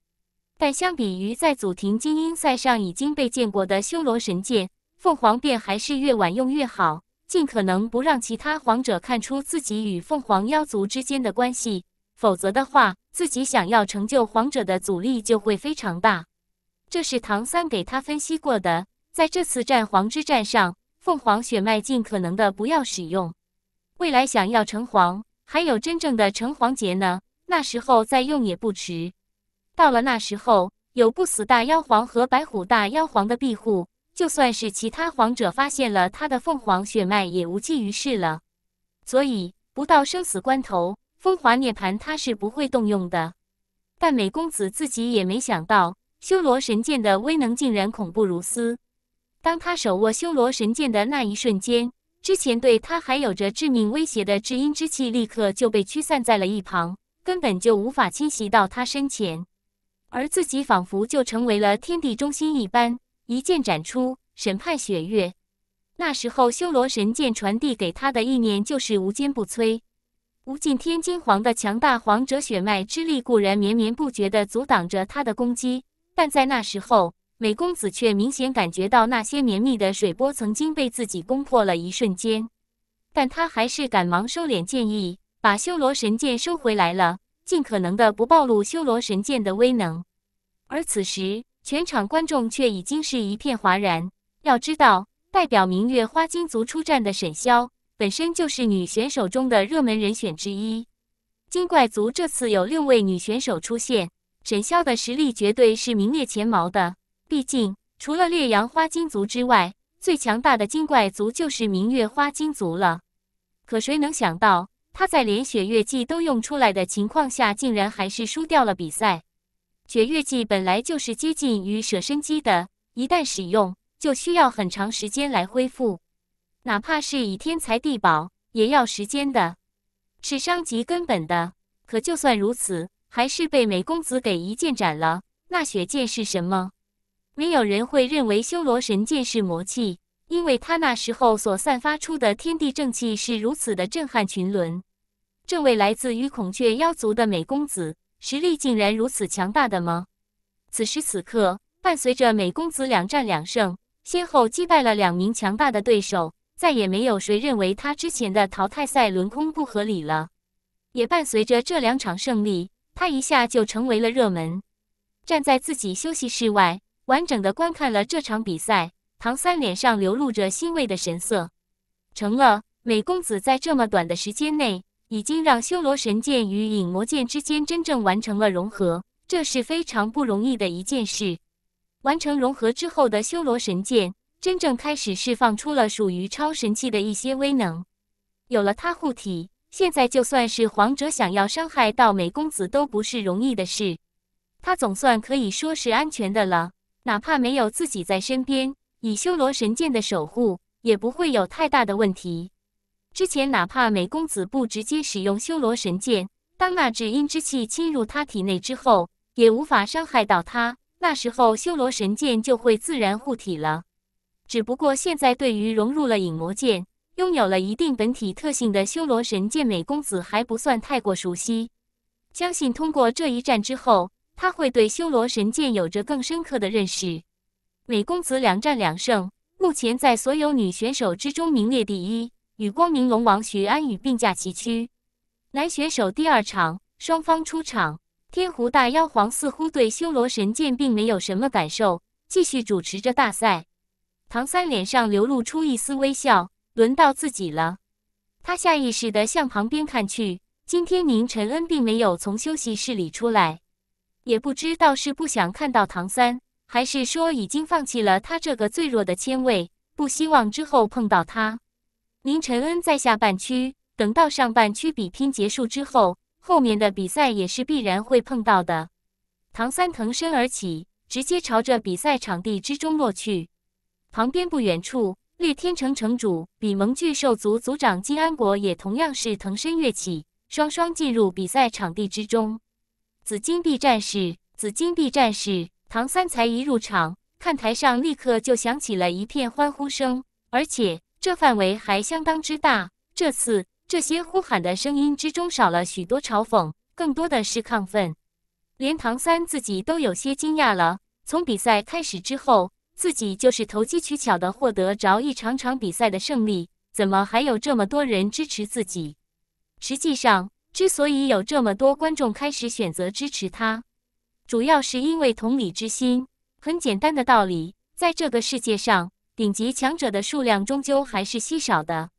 但相比于在祖庭精英赛上已经被见过的修罗神剑，凤凰便还是越晚用越好，尽可能不让其他皇者看出自己与凤凰妖族之间的关系，否则的话，自己想要成就皇者的阻力就会非常大。这是唐三给他分析过的，在这次战皇之战上，凤凰血脉尽可能的不要使用，未来想要成皇，还有真正的成皇劫呢。那时候再用也不迟。到了那时候，有不死大妖皇和白虎大妖皇的庇护，就算是其他皇者发现了他的凤凰血脉，也无济于事了。所以，不到生死关头，风华涅槃他是不会动用的。但美公子自己也没想到，修罗神剑的威能竟然恐怖如斯。当他手握修罗神剑的那一瞬间，之前对他还有着致命威胁的至阴之气，立刻就被驱散在了一旁。根本就无法侵袭到他身前，而自己仿佛就成为了天地中心一般，一剑斩出，审判血月。那时候，修罗神剑传递给他的意念就是无坚不摧。无尽天金皇的强大皇者血脉之力固然绵绵不绝的阻挡着他的攻击，但在那时候，美公子却明显感觉到那些绵密的水波曾经被自己攻破了一瞬间，但他还是赶忙收敛剑意，把修罗神剑收回来了。尽可能的不暴露修罗神剑的威能，而此时全场观众却已经是一片哗然。要知道，代表明月花金族出战的沈潇，本身就是女选手中的热门人选之一。金怪族这次有六位女选手出现，沈潇的实力绝对是名列前茅的。毕竟，除了烈阳花金族之外，最强大的金怪族就是明月花金族了。可谁能想到？他在连血月季都用出来的情况下，竟然还是输掉了比赛。血月季本来就是接近于舍身机的，一旦使用就需要很长时间来恢复，哪怕是以天材地宝也要时间的，是伤及根本的。可就算如此，还是被美公子给一剑斩了。那血剑是什么？没有人会认为修罗神剑是魔器。因为他那时候所散发出的天地正气是如此的震撼群伦，这位来自于孔雀妖族的美公子实力竟然如此强大的吗？此时此刻，伴随着美公子两战两胜，先后击败了两名强大的对手，再也没有谁认为他之前的淘汰赛轮空不合理了。也伴随着这两场胜利，他一下就成为了热门。站在自己休息室外，完整的观看了这场比赛。唐三脸上流露着欣慰的神色，成了美公子在这么短的时间内，已经让修罗神剑与影魔剑之间真正完成了融合，这是非常不容易的一件事。完成融合之后的修罗神剑，真正开始释放出了属于超神器的一些威能。有了它护体，现在就算是皇者想要伤害到美公子都不是容易的事。他总算可以说是安全的了，哪怕没有自己在身边。以修罗神剑的守护，也不会有太大的问题。之前哪怕美公子不直接使用修罗神剑，当那只阴之气侵入他体内之后，也无法伤害到他。那时候修罗神剑就会自然护体了。只不过现在对于融入了影魔剑、拥有了一定本体特性的修罗神剑，美公子还不算太过熟悉。相信通过这一战之后，他会对修罗神剑有着更深刻的认识。美公子两战两胜，目前在所有女选手之中名列第一，与光明龙王许安宇并驾齐驱。男选手第二场，双方出场。天狐大妖皇似乎对修罗神剑并没有什么感受，继续主持着大赛。唐三脸上流露出一丝微笑，轮到自己了。他下意识地向旁边看去，今天宁陈恩并没有从休息室里出来，也不知道是不想看到唐三。还是说已经放弃了他这个最弱的签位，不希望之后碰到他。宁晨恩在下半区，等到上半区比拼结束之后，后面的比赛也是必然会碰到的。唐三腾身而起，直接朝着比赛场地之中落去。旁边不远处，烈天城城主比蒙巨兽族族长金安国也同样是腾身跃起，双双进入比赛场地之中。紫金币战士，紫金币战士。唐三才一入场，看台上立刻就响起了一片欢呼声，而且这范围还相当之大。这次这些呼喊的声音之中少了许多嘲讽，更多的是亢奋。连唐三自己都有些惊讶了。从比赛开始之后，自己就是投机取巧的获得着一场场比赛的胜利，怎么还有这么多人支持自己？实际上，之所以有这么多观众开始选择支持他。主要是因为同理之心，很简单的道理，在这个世界上，顶级强者的数量终究还是稀少的，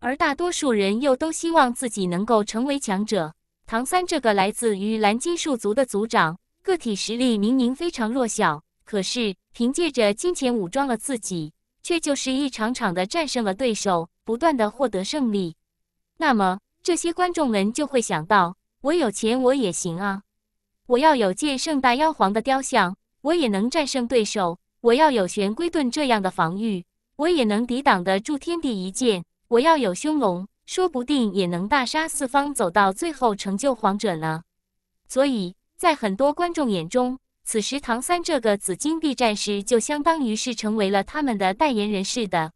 而大多数人又都希望自己能够成为强者。唐三这个来自于蓝金树族的族长，个体实力明明非常弱小，可是凭借着金钱武装了自己，却就是一场场的战胜了对手，不断的获得胜利。那么这些观众们就会想到：我有钱我也行啊。我要有剑圣大妖皇的雕像，我也能战胜对手；我要有玄龟盾这样的防御，我也能抵挡得住天地一剑；我要有凶龙，说不定也能大杀四方，走到最后成就皇者呢。所以，在很多观众眼中，此时唐三这个紫金币战士就相当于是成为了他们的代言人似的，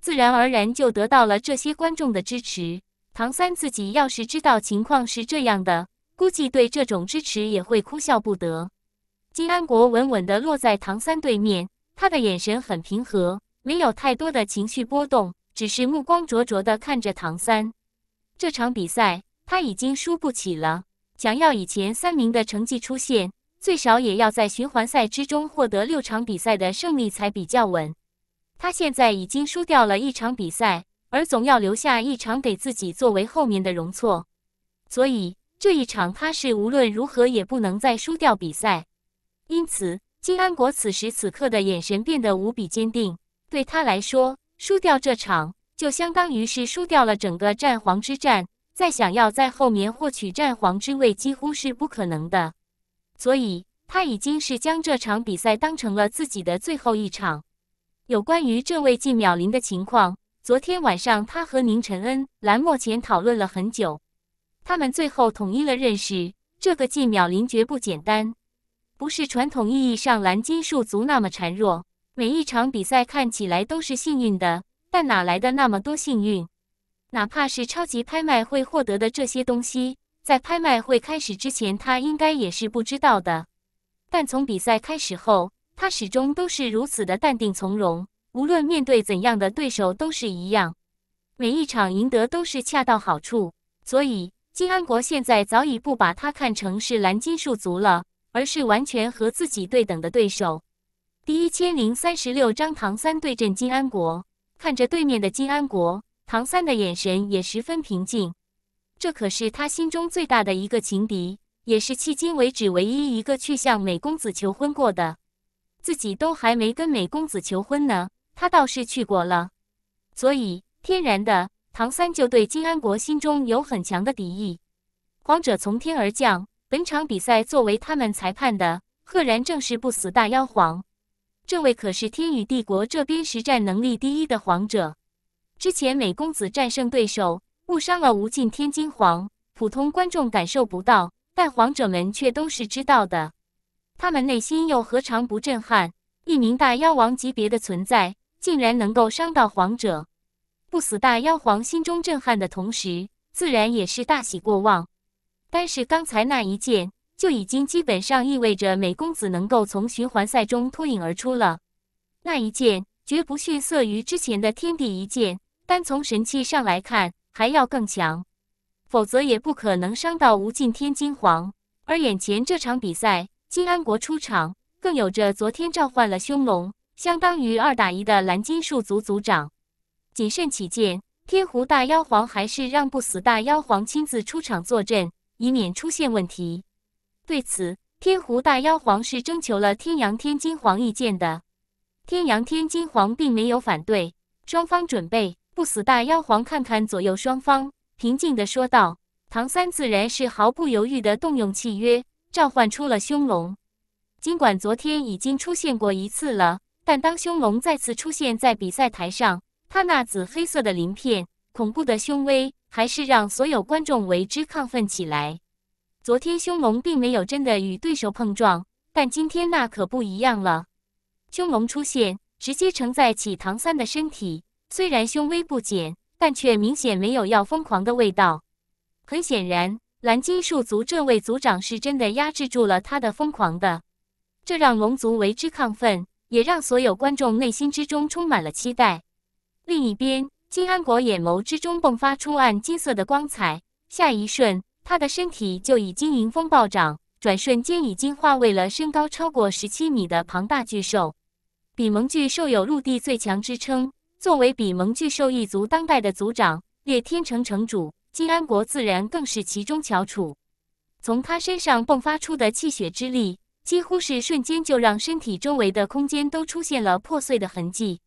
自然而然就得到了这些观众的支持。唐三自己要是知道情况是这样的。估计对这种支持也会哭笑不得。金安国稳稳地落在唐三对面，他的眼神很平和，没有太多的情绪波动，只是目光灼灼地看着唐三。这场比赛他已经输不起了，想要以前三名的成绩出现，最少也要在循环赛之中获得六场比赛的胜利才比较稳。他现在已经输掉了一场比赛，而总要留下一场给自己作为后面的容错，所以。这一场他是无论如何也不能再输掉比赛，因此金安国此时此刻的眼神变得无比坚定。对他来说，输掉这场就相当于是输掉了整个战皇之战，再想要在后面获取战皇之位几乎是不可能的。所以，他已经是将这场比赛当成了自己的最后一场。有关于这位晋淼林的情况，昨天晚上他和宁晨恩、蓝墨前讨论了很久。他们最后统一了认识，这个季淼林绝不简单，不是传统意义上蓝金树族那么孱弱。每一场比赛看起来都是幸运的，但哪来的那么多幸运？哪怕是超级拍卖会获得的这些东西，在拍卖会开始之前，他应该也是不知道的。但从比赛开始后，他始终都是如此的淡定从容，无论面对怎样的对手都是一样。每一场赢得都是恰到好处，所以。金安国现在早已不把他看成是蓝金庶族了，而是完全和自己对等的对手。第一千零三十六章唐三对阵金安国，看着对面的金安国，唐三的眼神也十分平静。这可是他心中最大的一个情敌，也是迄今为止唯一一个去向美公子求婚过的。自己都还没跟美公子求婚呢，他倒是去过了，所以天然的。唐三就对金安国心中有很强的敌意。皇者从天而降，本场比赛作为他们裁判的，赫然正是不死大妖皇。这位可是天宇帝国这边实战能力第一的皇者。之前美公子战胜对手，误伤了无尽天金皇，普通观众感受不到，但皇者们却都是知道的。他们内心又何尝不震撼？一名大妖王级别的存在，竟然能够伤到皇者。不死大妖皇心中震撼的同时，自然也是大喜过望。单是刚才那一剑，就已经基本上意味着美公子能够从循环赛中脱颖而出了。那一剑绝不逊色于之前的天地一剑，单从神器上来看还要更强，否则也不可能伤到无尽天金皇。而眼前这场比赛，金安国出场，更有着昨天召唤了凶龙，相当于二打一的蓝金树族族长。谨慎起见，天狐大妖皇还是让不死大妖皇亲自出场坐镇，以免出现问题。对此，天狐大妖皇是征求了天阳天金皇意见的。天阳天金皇并没有反对。双方准备，不死大妖皇看看左右双方，平静的说道：“唐三自然是毫不犹豫的动用契约，召唤出了凶龙。尽管昨天已经出现过一次了，但当凶龙再次出现在比赛台上。”他那紫黑色的鳞片，恐怖的凶威，还是让所有观众为之亢奋起来。昨天凶龙并没有真的与对手碰撞，但今天那可不一样了。凶龙出现，直接承载起唐三的身体。虽然凶威不减，但却明显没有要疯狂的味道。很显然，蓝金树族这位族长是真的压制住了他的疯狂的，这让龙族为之亢奋，也让所有观众内心之中充满了期待。另一边，金安国眼眸之中迸发出暗金色的光彩，下一瞬，他的身体就已经迎风暴涨，转瞬间已经化为了身高超过十七米的庞大巨兽。比蒙巨兽有陆地最强之称，作为比蒙巨兽一族当代的族长，烈天城城主金安国自然更是其中翘楚。从他身上迸发出的气血之力，几乎是瞬间就让身体周围的空间都出现了破碎的痕迹。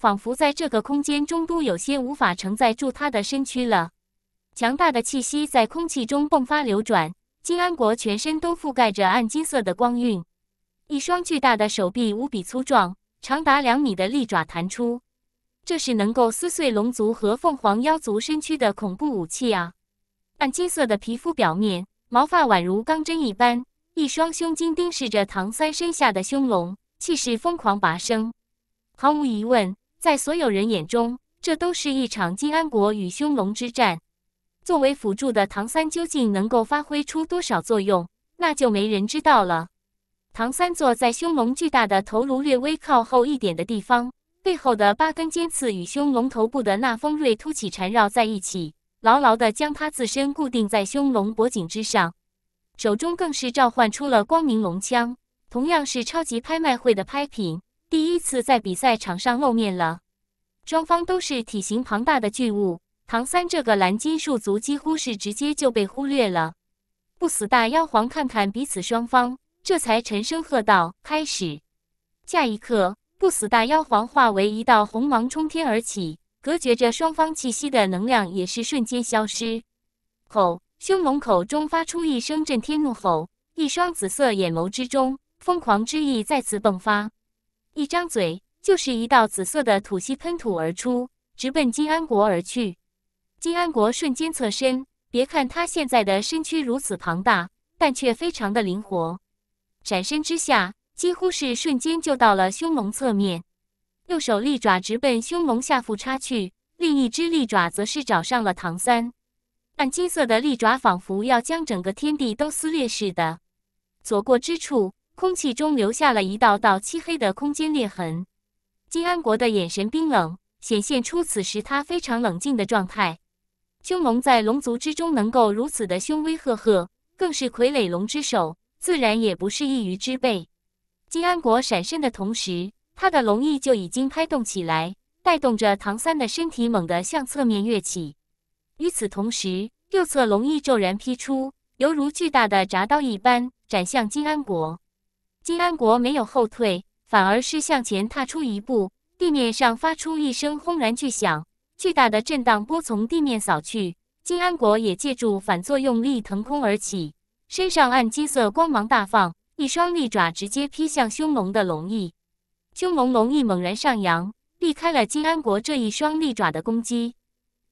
仿佛在这个空间中都有些无法承载住他的身躯了。强大的气息在空气中迸发流转，金安国全身都覆盖着暗金色的光晕，一双巨大的手臂无比粗壮，长达两米的利爪弹出，这是能够撕碎龙族和凤凰妖族身躯的恐怖武器啊！暗金色的皮肤表面毛发宛如钢针一般，一双胸襟盯视着唐三身下的凶龙，气势疯狂拔升，毫无疑问。在所有人眼中，这都是一场金安国与凶龙之战。作为辅助的唐三，究竟能够发挥出多少作用，那就没人知道了。唐三坐在凶龙巨大的头颅略微靠后一点的地方，背后的八根尖刺与凶龙头部的那锋锐突起缠绕在一起，牢牢地将他自身固定在凶龙脖颈之上。手中更是召唤出了光明龙枪，同样是超级拍卖会的拍品。第一次在比赛场上露面了，双方都是体型庞大的巨物，唐三这个蓝金树族几乎是直接就被忽略了。不死大妖皇看看彼此双方，这才沉声喝道：“开始！”下一刻，不死大妖皇化为一道红芒冲天而起，隔绝着双方气息的能量也是瞬间消失。吼！凶龙口中发出一声震天怒吼，一双紫色眼眸之中疯狂之意再次迸发。一张嘴就是一道紫色的吐息喷吐而出，直奔金安国而去。金安国瞬间侧身，别看他现在的身躯如此庞大，但却非常的灵活，闪身之下几乎是瞬间就到了凶龙侧面，右手利爪直奔凶龙下腹插去，另一只利爪则是找上了唐三，暗金色的利爪仿佛要将整个天地都撕裂似的，所过之处。空气中留下了一道道漆黑的空间裂痕。金安国的眼神冰冷，显现出此时他非常冷静的状态。凶龙在龙族之中能够如此的凶威赫赫，更是傀儡龙之首，自然也不是一隅之辈。金安国闪身的同时，他的龙翼就已经拍动起来，带动着唐三的身体猛地向侧面跃起。与此同时，右侧龙翼骤然劈出，犹如巨大的铡刀一般，斩向金安国。金安国没有后退，反而是向前踏出一步，地面上发出一声轰然巨响，巨大的震荡波从地面扫去。金安国也借助反作用力腾空而起，身上暗金色光芒大放，一双利爪直接劈向凶猛的龙翼。凶猛龙翼猛然上扬，避开了金安国这一双利爪的攻击。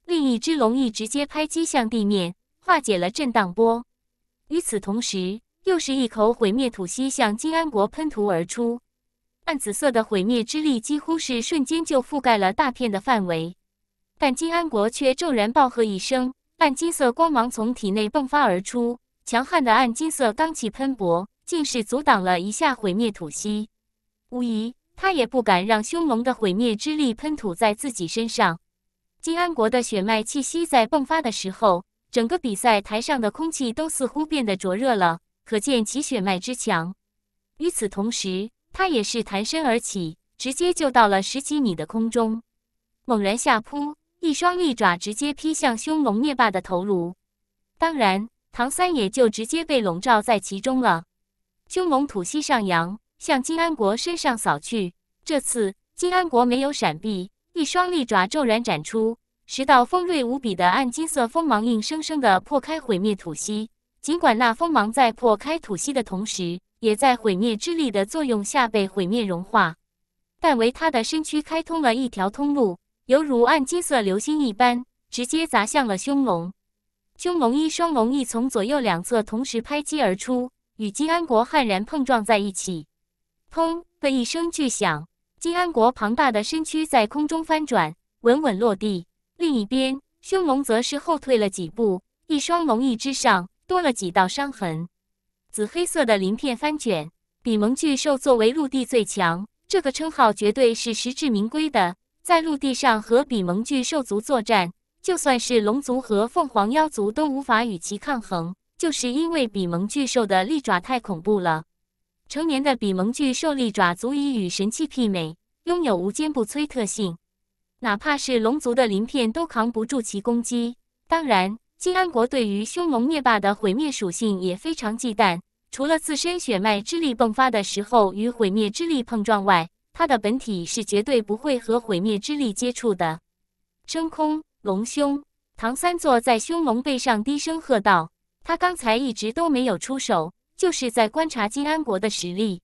另一只龙翼直接拍击向地面，化解了震荡波。与此同时。又是一口毁灭吐息向金安国喷涂而出，暗紫色的毁灭之力几乎是瞬间就覆盖了大片的范围，但金安国却骤然暴喝一声，暗金色光芒从体内迸发而出，强悍的暗金色罡气喷薄，竟是阻挡了一下毁灭吐息。无疑，他也不敢让凶猛的毁灭之力喷吐在自己身上。金安国的血脉气息在迸发的时候，整个比赛台上的空气都似乎变得灼热了。可见其血脉之强。与此同时，他也是弹身而起，直接就到了十几米的空中，猛然下扑，一双利爪直接劈向凶龙灭霸的头颅。当然，唐三也就直接被笼罩在其中了。凶龙吐息上扬，向金安国身上扫去。这次，金安国没有闪避，一双利爪骤然展出，十道锋锐无比的暗金色锋芒，硬生生的破开毁灭吐息。尽管那锋芒在破开土息的同时，也在毁灭之力的作用下被毁灭融化，但为他的身躯开通了一条通路，犹如暗金色流星一般，直接砸向了凶龙。凶龙一双龙翼从左右两侧同时拍击而出，与金安国悍然碰撞在一起，砰的一声巨响，金安国庞大的身躯在空中翻转，稳稳落地。另一边，凶龙则是后退了几步，一双龙翼之上。多了几道伤痕，紫黑色的鳞片翻卷。比蒙巨兽作为陆地最强，这个称号绝对是实至名归的。在陆地上和比蒙巨兽族作战，就算是龙族和凤凰妖族都无法与其抗衡，就是因为比蒙巨兽的利爪太恐怖了。成年的比蒙巨兽利爪足以与神器媲美，拥有无坚不摧特性，哪怕是龙族的鳞片都扛不住其攻击。当然。金安国对于凶龙灭霸的毁灭属性也非常忌惮，除了自身血脉之力迸发的时候与毁灭之力碰撞外，他的本体是绝对不会和毁灭之力接触的。升空，龙兄，唐三坐在凶龙背上，低声喝道：“他刚才一直都没有出手，就是在观察金安国的实力。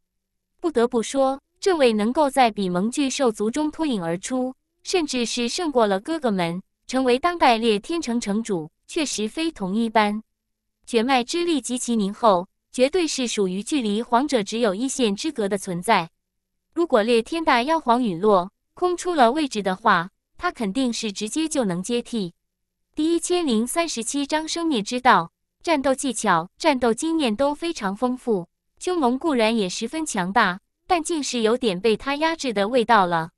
不得不说，这位能够在比蒙巨兽族中脱颖而出，甚至是胜过了哥哥们，成为当代猎天城城主。”确实非同一般，血脉之力极其凝厚，绝对是属于距离皇者只有一线之隔的存在。如果裂天大妖皇陨落，空出了位置的话，他肯定是直接就能接替。第一千零三十七章生灭之道，战斗技巧、战斗经验都非常丰富。凶龙固然也十分强大，但竟是有点被他压制的味道了。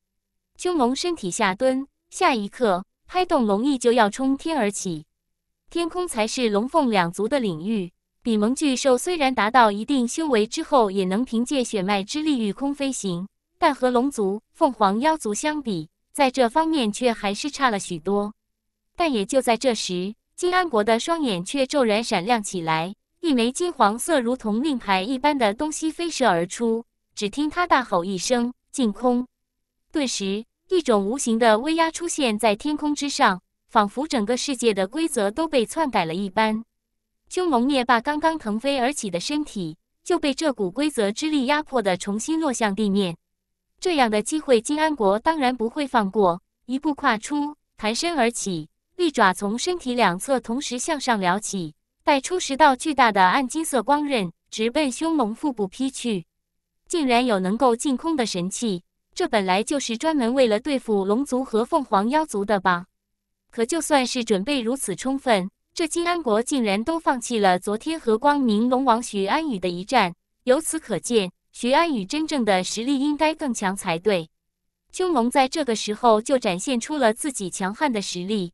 凶龙身体下蹲，下一刻拍动龙翼就要冲天而起。天空才是龙凤两族的领域。比蒙巨兽虽然达到一定修为之后，也能凭借血脉之力御空飞行，但和龙族、凤凰、妖族相比，在这方面却还是差了许多。但也就在这时，金安国的双眼却骤然闪亮起来，一枚金黄色如同令牌一般的东西飞射而出。只听他大吼一声：“净空！”顿时，一种无形的威压出现在天空之上。仿佛整个世界的规则都被篡改了一般，凶龙灭霸刚刚腾飞而起的身体就被这股规则之力压迫的重新落向地面。这样的机会，金安国当然不会放过，一步跨出，弹身而起，利爪从身体两侧同时向上撩起，带出十道巨大的暗金色光刃，直奔凶龙腹部劈去。竟然有能够进空的神器，这本来就是专门为了对付龙族和凤凰妖族的吧？可就算是准备如此充分，这金安国竟然都放弃了昨天和光明龙王徐安宇的一战。由此可见，徐安宇真正的实力应该更强才对。凶龙在这个时候就展现出了自己强悍的实力，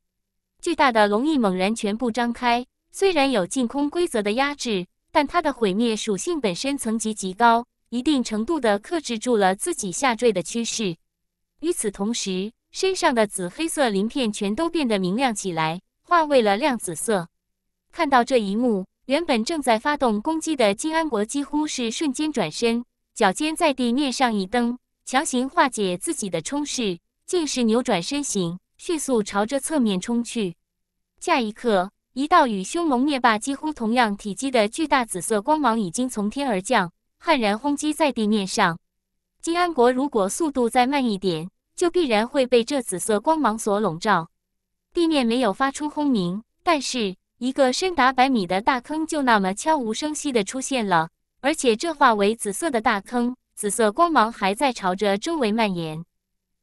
巨大的龙翼猛然全部张开。虽然有净空规则的压制，但它的毁灭属性本身层级极高，一定程度的克制住了自己下坠的趋势。与此同时，身上的紫黑色鳞片全都变得明亮起来，化为了亮紫色。看到这一幕，原本正在发动攻击的金安国几乎是瞬间转身，脚尖在地面上一蹬，强行化解自己的冲势，竟是扭转身形，迅速朝着侧面冲去。下一刻，一道与凶龙灭霸几乎同样体积的巨大紫色光芒已经从天而降，悍然轰击在地面上。金安国如果速度再慢一点，就必然会被这紫色光芒所笼罩。地面没有发出轰鸣，但是一个深达百米的大坑就那么悄无声息地出现了。而且这化为紫色的大坑，紫色光芒还在朝着周围蔓延，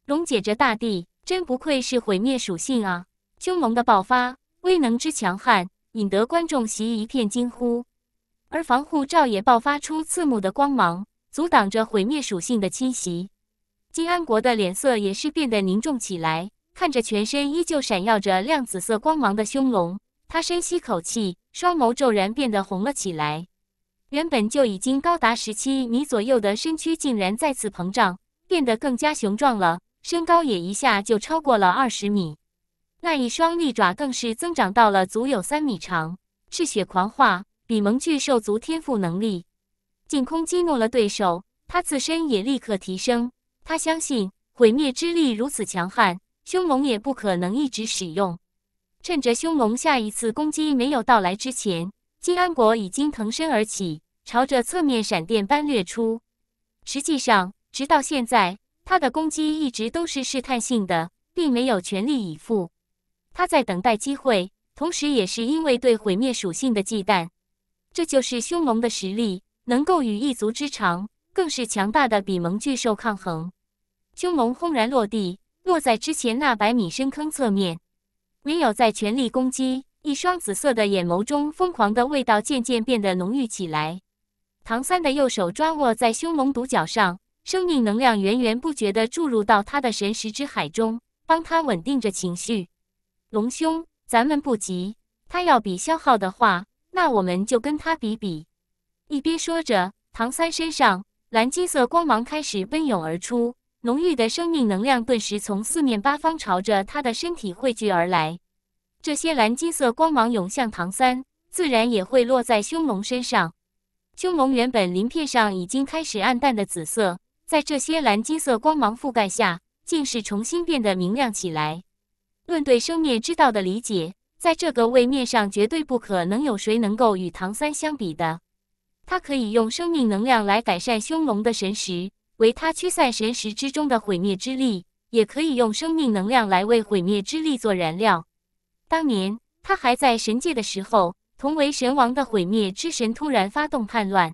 溶解着大地。真不愧是毁灭属性啊！凶猛的爆发，威能之强悍，引得观众席一片惊呼。而防护罩也爆发出刺目的光芒，阻挡着毁灭属性的侵袭。金安国的脸色也是变得凝重起来，看着全身依旧闪耀着亮紫色光芒的凶龙，他深吸口气，双眸骤然变得红了起来。原本就已经高达十七米左右的身躯，竟然再次膨胀，变得更加雄壮了，身高也一下就超过了二十米。那一双利爪更是增长到了足有三米长。嗜血狂化，比蒙巨兽族天赋能力，净空激怒了对手，他自身也立刻提升。他相信毁灭之力如此强悍，凶龙也不可能一直使用。趁着凶龙下一次攻击没有到来之前，金安国已经腾身而起，朝着侧面闪电般掠出。实际上，直到现在，他的攻击一直都是试探性的，并没有全力以赴。他在等待机会，同时也是因为对毁灭属性的忌惮。这就是凶龙的实力，能够与一族之长，更是强大的比蒙巨兽抗衡。凶龙轰然落地，落在之前那百米深坑侧面。唯有在全力攻击，一双紫色的眼眸中，疯狂的味道渐渐变得浓郁起来。唐三的右手抓握在凶龙独角上，生命能量源源不绝的注入到他的神识之海中，帮他稳定着情绪。龙兄，咱们不急。他要比消耗的话，那我们就跟他比比。一边说着，唐三身上蓝金色光芒开始奔涌而出。浓郁的生命能量顿时从四面八方朝着他的身体汇聚而来，这些蓝金色光芒涌向唐三，自然也会落在凶龙身上。凶龙原本鳞片上已经开始暗淡的紫色，在这些蓝金色光芒覆盖下，竟是重新变得明亮起来。论对生灭之道的理解，在这个位面上绝对不可能有谁能够与唐三相比的。他可以用生命能量来改善凶龙的神识。为他驱散神石之中的毁灭之力，也可以用生命能量来为毁灭之力做燃料。当年他还在神界的时候，同为神王的毁灭之神突然发动叛乱，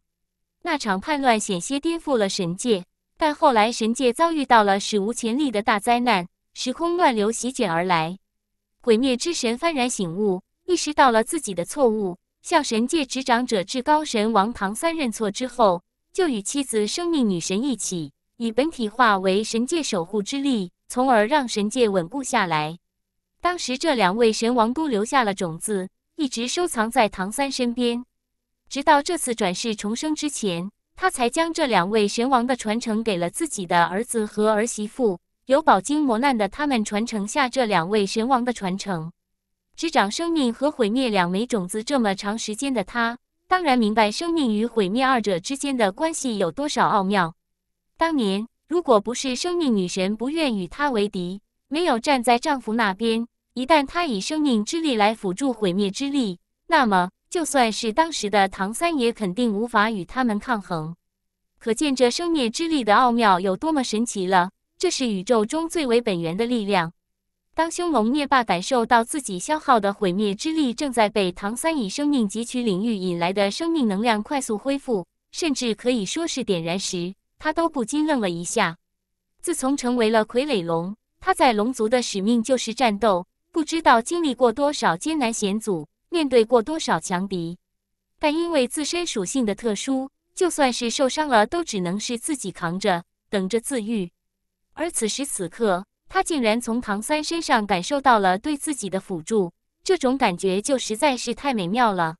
那场叛乱险些颠覆了神界。但后来神界遭遇到了史无前例的大灾难，时空乱流席卷而来，毁灭之神幡然醒悟，意识到了自己的错误，向神界执掌者至高神王唐三认错之后。就与妻子生命女神一起，以本体化为神界守护之力，从而让神界稳固下来。当时，这两位神王都留下了种子，一直收藏在唐三身边。直到这次转世重生之前，他才将这两位神王的传承给了自己的儿子和儿媳妇。有饱经磨难的他们，传承下这两位神王的传承，执掌生命和毁灭两枚种子这么长时间的他。当然明白生命与毁灭二者之间的关系有多少奥妙。当年如果不是生命女神不愿与他为敌，没有站在丈夫那边，一旦她以生命之力来辅助毁灭之力，那么就算是当时的唐三也肯定无法与他们抗衡。可见这生灭之力的奥妙有多么神奇了。这是宇宙中最为本源的力量。当凶龙灭霸感受到自己消耗的毁灭之力正在被唐三以生命汲取领域引来的生命能量快速恢复，甚至可以说是点燃时，他都不禁愣了一下。自从成为了傀儡龙，他在龙族的使命就是战斗，不知道经历过多少艰难险阻，面对过多少强敌，但因为自身属性的特殊，就算是受伤了，都只能是自己扛着，等着自愈。而此时此刻。他竟然从唐三身上感受到了对自己的辅助，这种感觉就实在是太美妙了，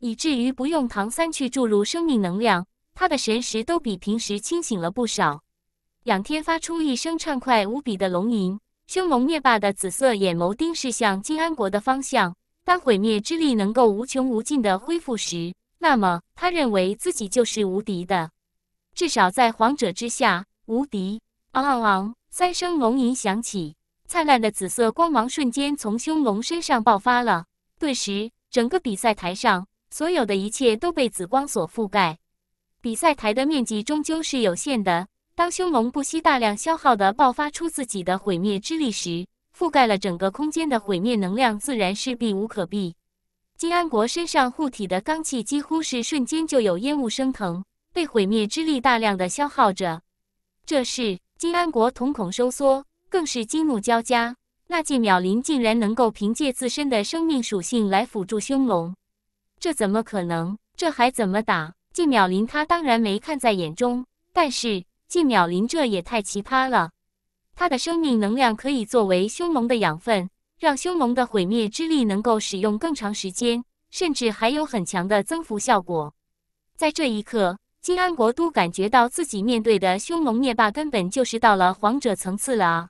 以至于不用唐三去注入生命能量，他的神识都比平时清醒了不少。仰天发出一声畅快无比的龙吟，凶猛灭霸的紫色眼眸盯视向金安国的方向。当毁灭之力能够无穷无尽的恢复时，那么他认为自己就是无敌的，至少在皇者之下无敌。昂昂昂！三声龙吟响起，灿烂的紫色光芒瞬间从凶龙身上爆发了。顿时，整个比赛台上所有的一切都被紫光所覆盖。比赛台的面积终究是有限的，当凶龙不惜大量消耗的爆发出自己的毁灭之力时，覆盖了整个空间的毁灭能量自然是避无可避。金安国身上护体的罡气几乎是瞬间就有烟雾升腾，被毁灭之力大量的消耗着。这是。金安国瞳孔收缩，更是惊怒交加。那季淼林竟然能够凭借自身的生命属性来辅助凶龙，这怎么可能？这还怎么打？季淼林他当然没看在眼中，但是季淼林这也太奇葩了。他的生命能量可以作为凶龙的养分，让凶龙的毁灭之力能够使用更长时间，甚至还有很强的增幅效果。在这一刻。金安国都感觉到自己面对的凶龙灭霸根本就是到了皇者层次了啊！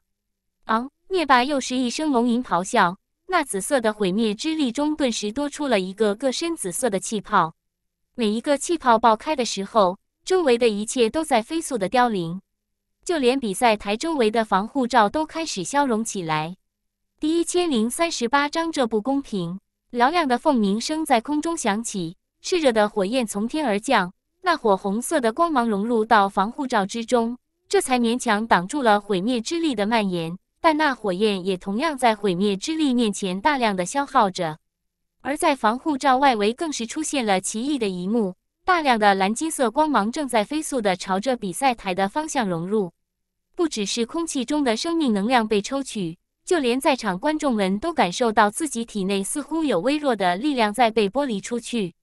啊！灭霸又是一声龙吟咆哮，那紫色的毁灭之力中顿时多出了一个个深紫色的气泡，每一个气泡爆开的时候，周围的一切都在飞速的凋零，就连比赛台周围的防护罩都开始消融起来。第一千零三十八章，这不公平！嘹亮的凤鸣声在空中响起，炽热的火焰从天而降。那火红色的光芒融入到防护罩之中，这才勉强挡住了毁灭之力的蔓延。但那火焰也同样在毁灭之力面前大量的消耗着。而在防护罩外围，更是出现了奇异的一幕：大量的蓝金色光芒正在飞速的朝着比赛台的方向融入。不只是空气中的生命能量被抽取，就连在场观众们都感受到自己体内似乎有微弱的力量在被剥离出去。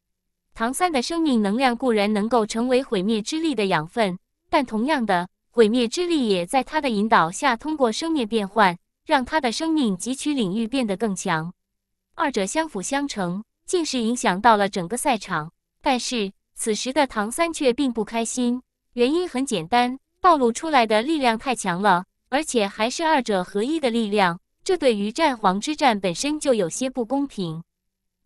唐三的生命能量固然能够成为毁灭之力的养分，但同样的，毁灭之力也在他的引导下通过生灭变换，让他的生命汲取领域变得更强。二者相辅相成，竟是影响到了整个赛场。但是此时的唐三却并不开心，原因很简单：暴露出来的力量太强了，而且还是二者合一的力量，这对于战皇之战本身就有些不公平。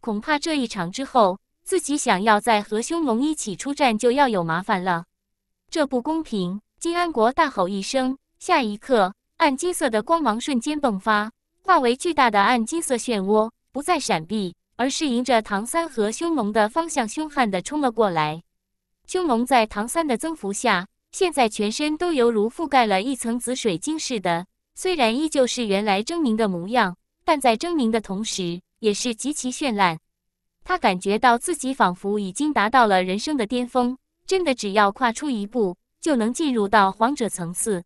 恐怕这一场之后。自己想要再和凶龙一起出战，就要有麻烦了，这不公平！金安国大吼一声，下一刻，暗金色的光芒瞬间迸发，化为巨大的暗金色漩涡，不再闪避，而是迎着唐三和凶龙的方向凶悍地冲了过来。凶龙在唐三的增幅下，现在全身都犹如覆盖了一层紫水晶似的，虽然依旧是原来狰狞的模样，但在狰狞的同时，也是极其绚烂。他感觉到自己仿佛已经达到了人生的巅峰，真的只要跨出一步就能进入到皇者层次。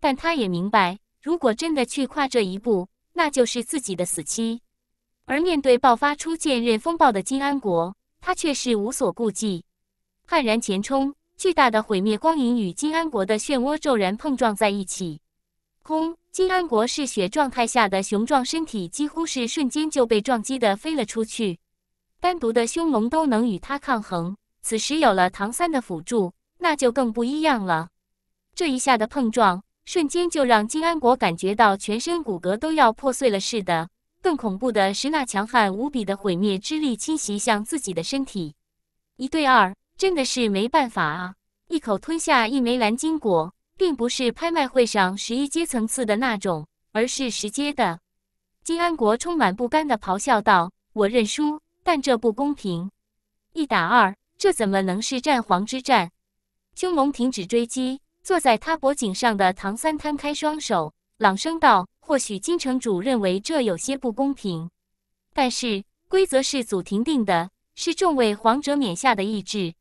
但他也明白，如果真的去跨这一步，那就是自己的死期。而面对爆发出剑刃风暴的金安国，他却是无所顾忌，悍然前冲。巨大的毁灭光影与金安国的漩涡骤然碰撞在一起，轰！金安国嗜血状态下的雄壮身体几乎是瞬间就被撞击的飞了出去。单独的凶龙都能与他抗衡，此时有了唐三的辅助，那就更不一样了。这一下的碰撞，瞬间就让金安国感觉到全身骨骼都要破碎了似的。更恐怖的是，那强悍无比的毁灭之力侵袭向自己的身体。一对二，真的是没办法啊！一口吞下一枚蓝金果，并不是拍卖会上十一阶层次的那种，而是十阶的。金安国充满不甘的咆哮道：“我认输。”但这不公平，一打二，这怎么能是战皇之战？青龙停止追击，坐在他脖颈上的唐三摊开双手，朗声道：“或许金城主认为这有些不公平，但是规则是祖庭定的，是众位皇者免下的意志，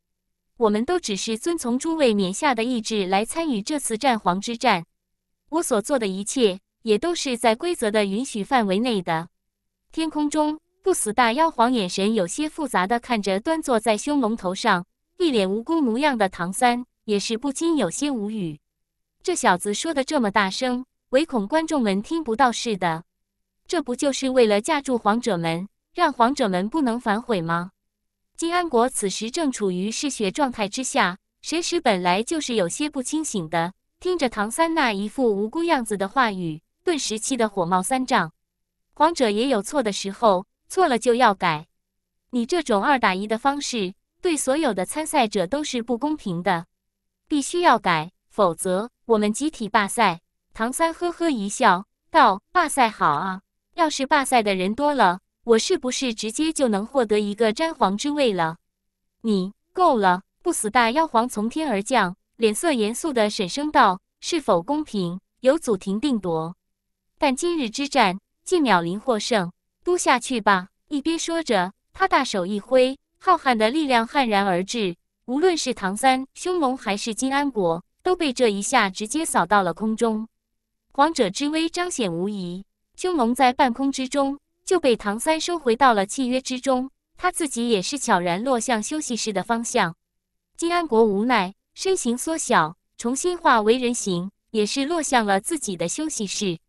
我们都只是遵从诸位冕下的意志来参与这次战皇之战。我所做的一切，也都是在规则的允许范围内的。”天空中。不死大妖皇眼神有些复杂的看着端坐在凶龙头上一脸无辜模样的唐三，也是不禁有些无语。这小子说的这么大声，唯恐观众们听不到似的，这不就是为了架住皇者们，让皇者们不能反悔吗？金安国此时正处于嗜血状态之下，神识本来就是有些不清醒的，听着唐三那一副无辜样子的话语，顿时气得火冒三丈。皇者也有错的时候。错了就要改，你这种二打一的方式对所有的参赛者都是不公平的，必须要改，否则我们集体罢赛。唐三呵呵一笑，道：“罢赛好啊，要是罢赛的人多了，我是不是直接就能获得一个詹皇之位了？”你够了！不死大妖皇从天而降，脸色严肃的审声道：“是否公平，由祖庭定夺。但今日之战，季淼林获胜。”扑下去吧！一边说着，他大手一挥，浩瀚的力量悍然而至。无论是唐三、凶龙还是金安国，都被这一下直接扫到了空中。皇者之威彰显无疑。凶龙在半空之中就被唐三收回到了契约之中，他自己也是悄然落向休息室的方向。金安国无奈，身形缩小，重新化为人形，也是落向了自己的休息室。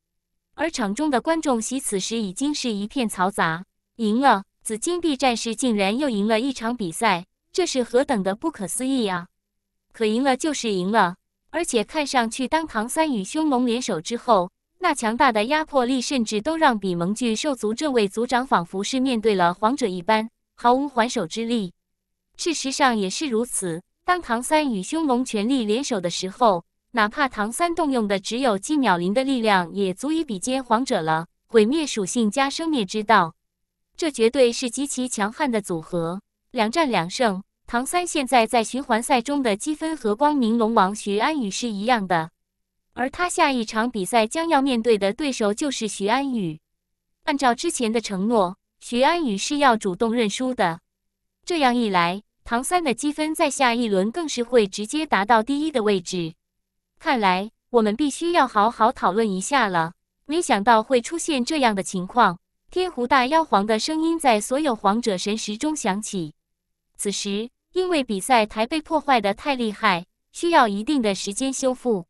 而场中的观众席此时已经是一片嘈杂，赢了紫金币战士竟然又赢了一场比赛，这是何等的不可思议啊！可赢了就是赢了，而且看上去当唐三与凶龙联手之后，那强大的压迫力甚至都让比蒙巨兽族这位族长仿佛是面对了皇者一般，毫无还手之力。事实上也是如此，当唐三与凶龙全力联手的时候。哪怕唐三动用的只有纪淼林的力量，也足以比肩皇者了。毁灭属性加生灭之道，这绝对是极其强悍的组合。两战两胜，唐三现在在循环赛中的积分和光明龙王徐安宇是一样的。而他下一场比赛将要面对的对手就是徐安宇。按照之前的承诺，徐安宇是要主动认输的。这样一来，唐三的积分在下一轮更是会直接达到第一的位置。看来我们必须要好好讨论一下了。没想到会出现这样的情况。天狐大妖皇的声音在所有皇者神石中响起。此时，因为比赛台被破坏的太厉害，需要一定的时间修复。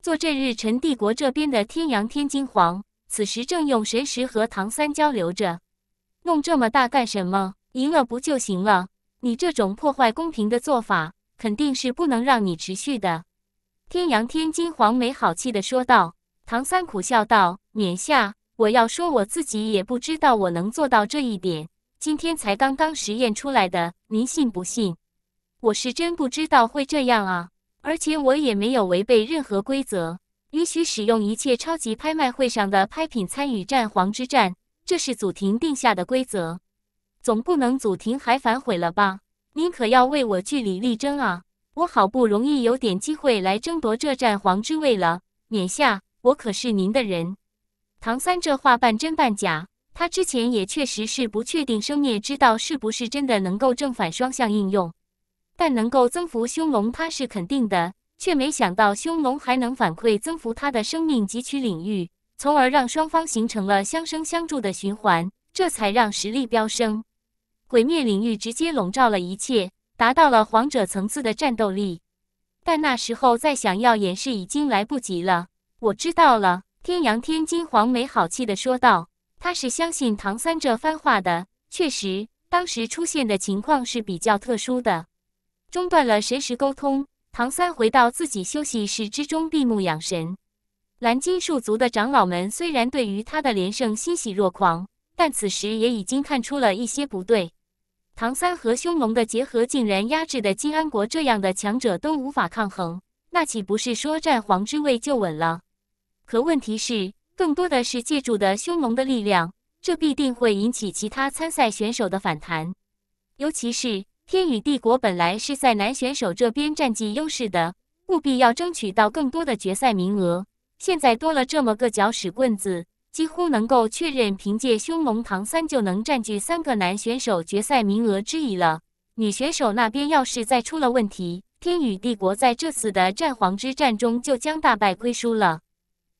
坐镇日辰帝国这边的天阳天金皇，此时正用神石和唐三交流着：“弄这么大干什么？赢了不就行了？你这种破坏公平的做法，肯定是不能让你持续的。”天阳天金黄没好气地说道：“唐三苦笑道，冕下，我要说我自己也不知道我能做到这一点，今天才刚刚实验出来的，您信不信？我是真不知道会这样啊！而且我也没有违背任何规则，允许使用一切超级拍卖会上的拍品参与战皇之战，这是祖庭定下的规则，总不能祖庭还反悔了吧？您可要为我据理力争啊！”我好不容易有点机会来争夺这战皇之位了，冕下，我可是您的人。唐三这话半真半假，他之前也确实是不确定生灭之道是不是真的能够正反双向应用，但能够增幅凶龙他是肯定的，却没想到凶龙还能反馈增幅他的生命汲取领域，从而让双方形成了相生相助的循环，这才让实力飙升，毁灭领域直接笼罩了一切。达到了皇者层次的战斗力，但那时候再想要掩饰已经来不及了。我知道了，天阳天金皇没好气的说道：“他是相信唐三这番话的。确实，当时出现的情况是比较特殊的，中断了神识沟通。唐三回到自己休息室之中，闭目养神。蓝金树族的长老们虽然对于他的连胜欣喜若狂，但此时也已经看出了一些不对。”唐三和凶龙的结合，竟然压制的金安国这样的强者都无法抗衡，那岂不是说战皇之位就稳了？可问题是，更多的是借助的凶龙的力量，这必定会引起其他参赛选手的反弹。尤其是天宇帝国本来是在男选手这边占据优势的，务必要争取到更多的决赛名额。现在多了这么个搅屎棍子。几乎能够确认，凭借凶龙唐三就能占据三个男选手决赛名额之一了。女选手那边要是再出了问题，天宇帝国在这次的战皇之战中就将大败亏输了。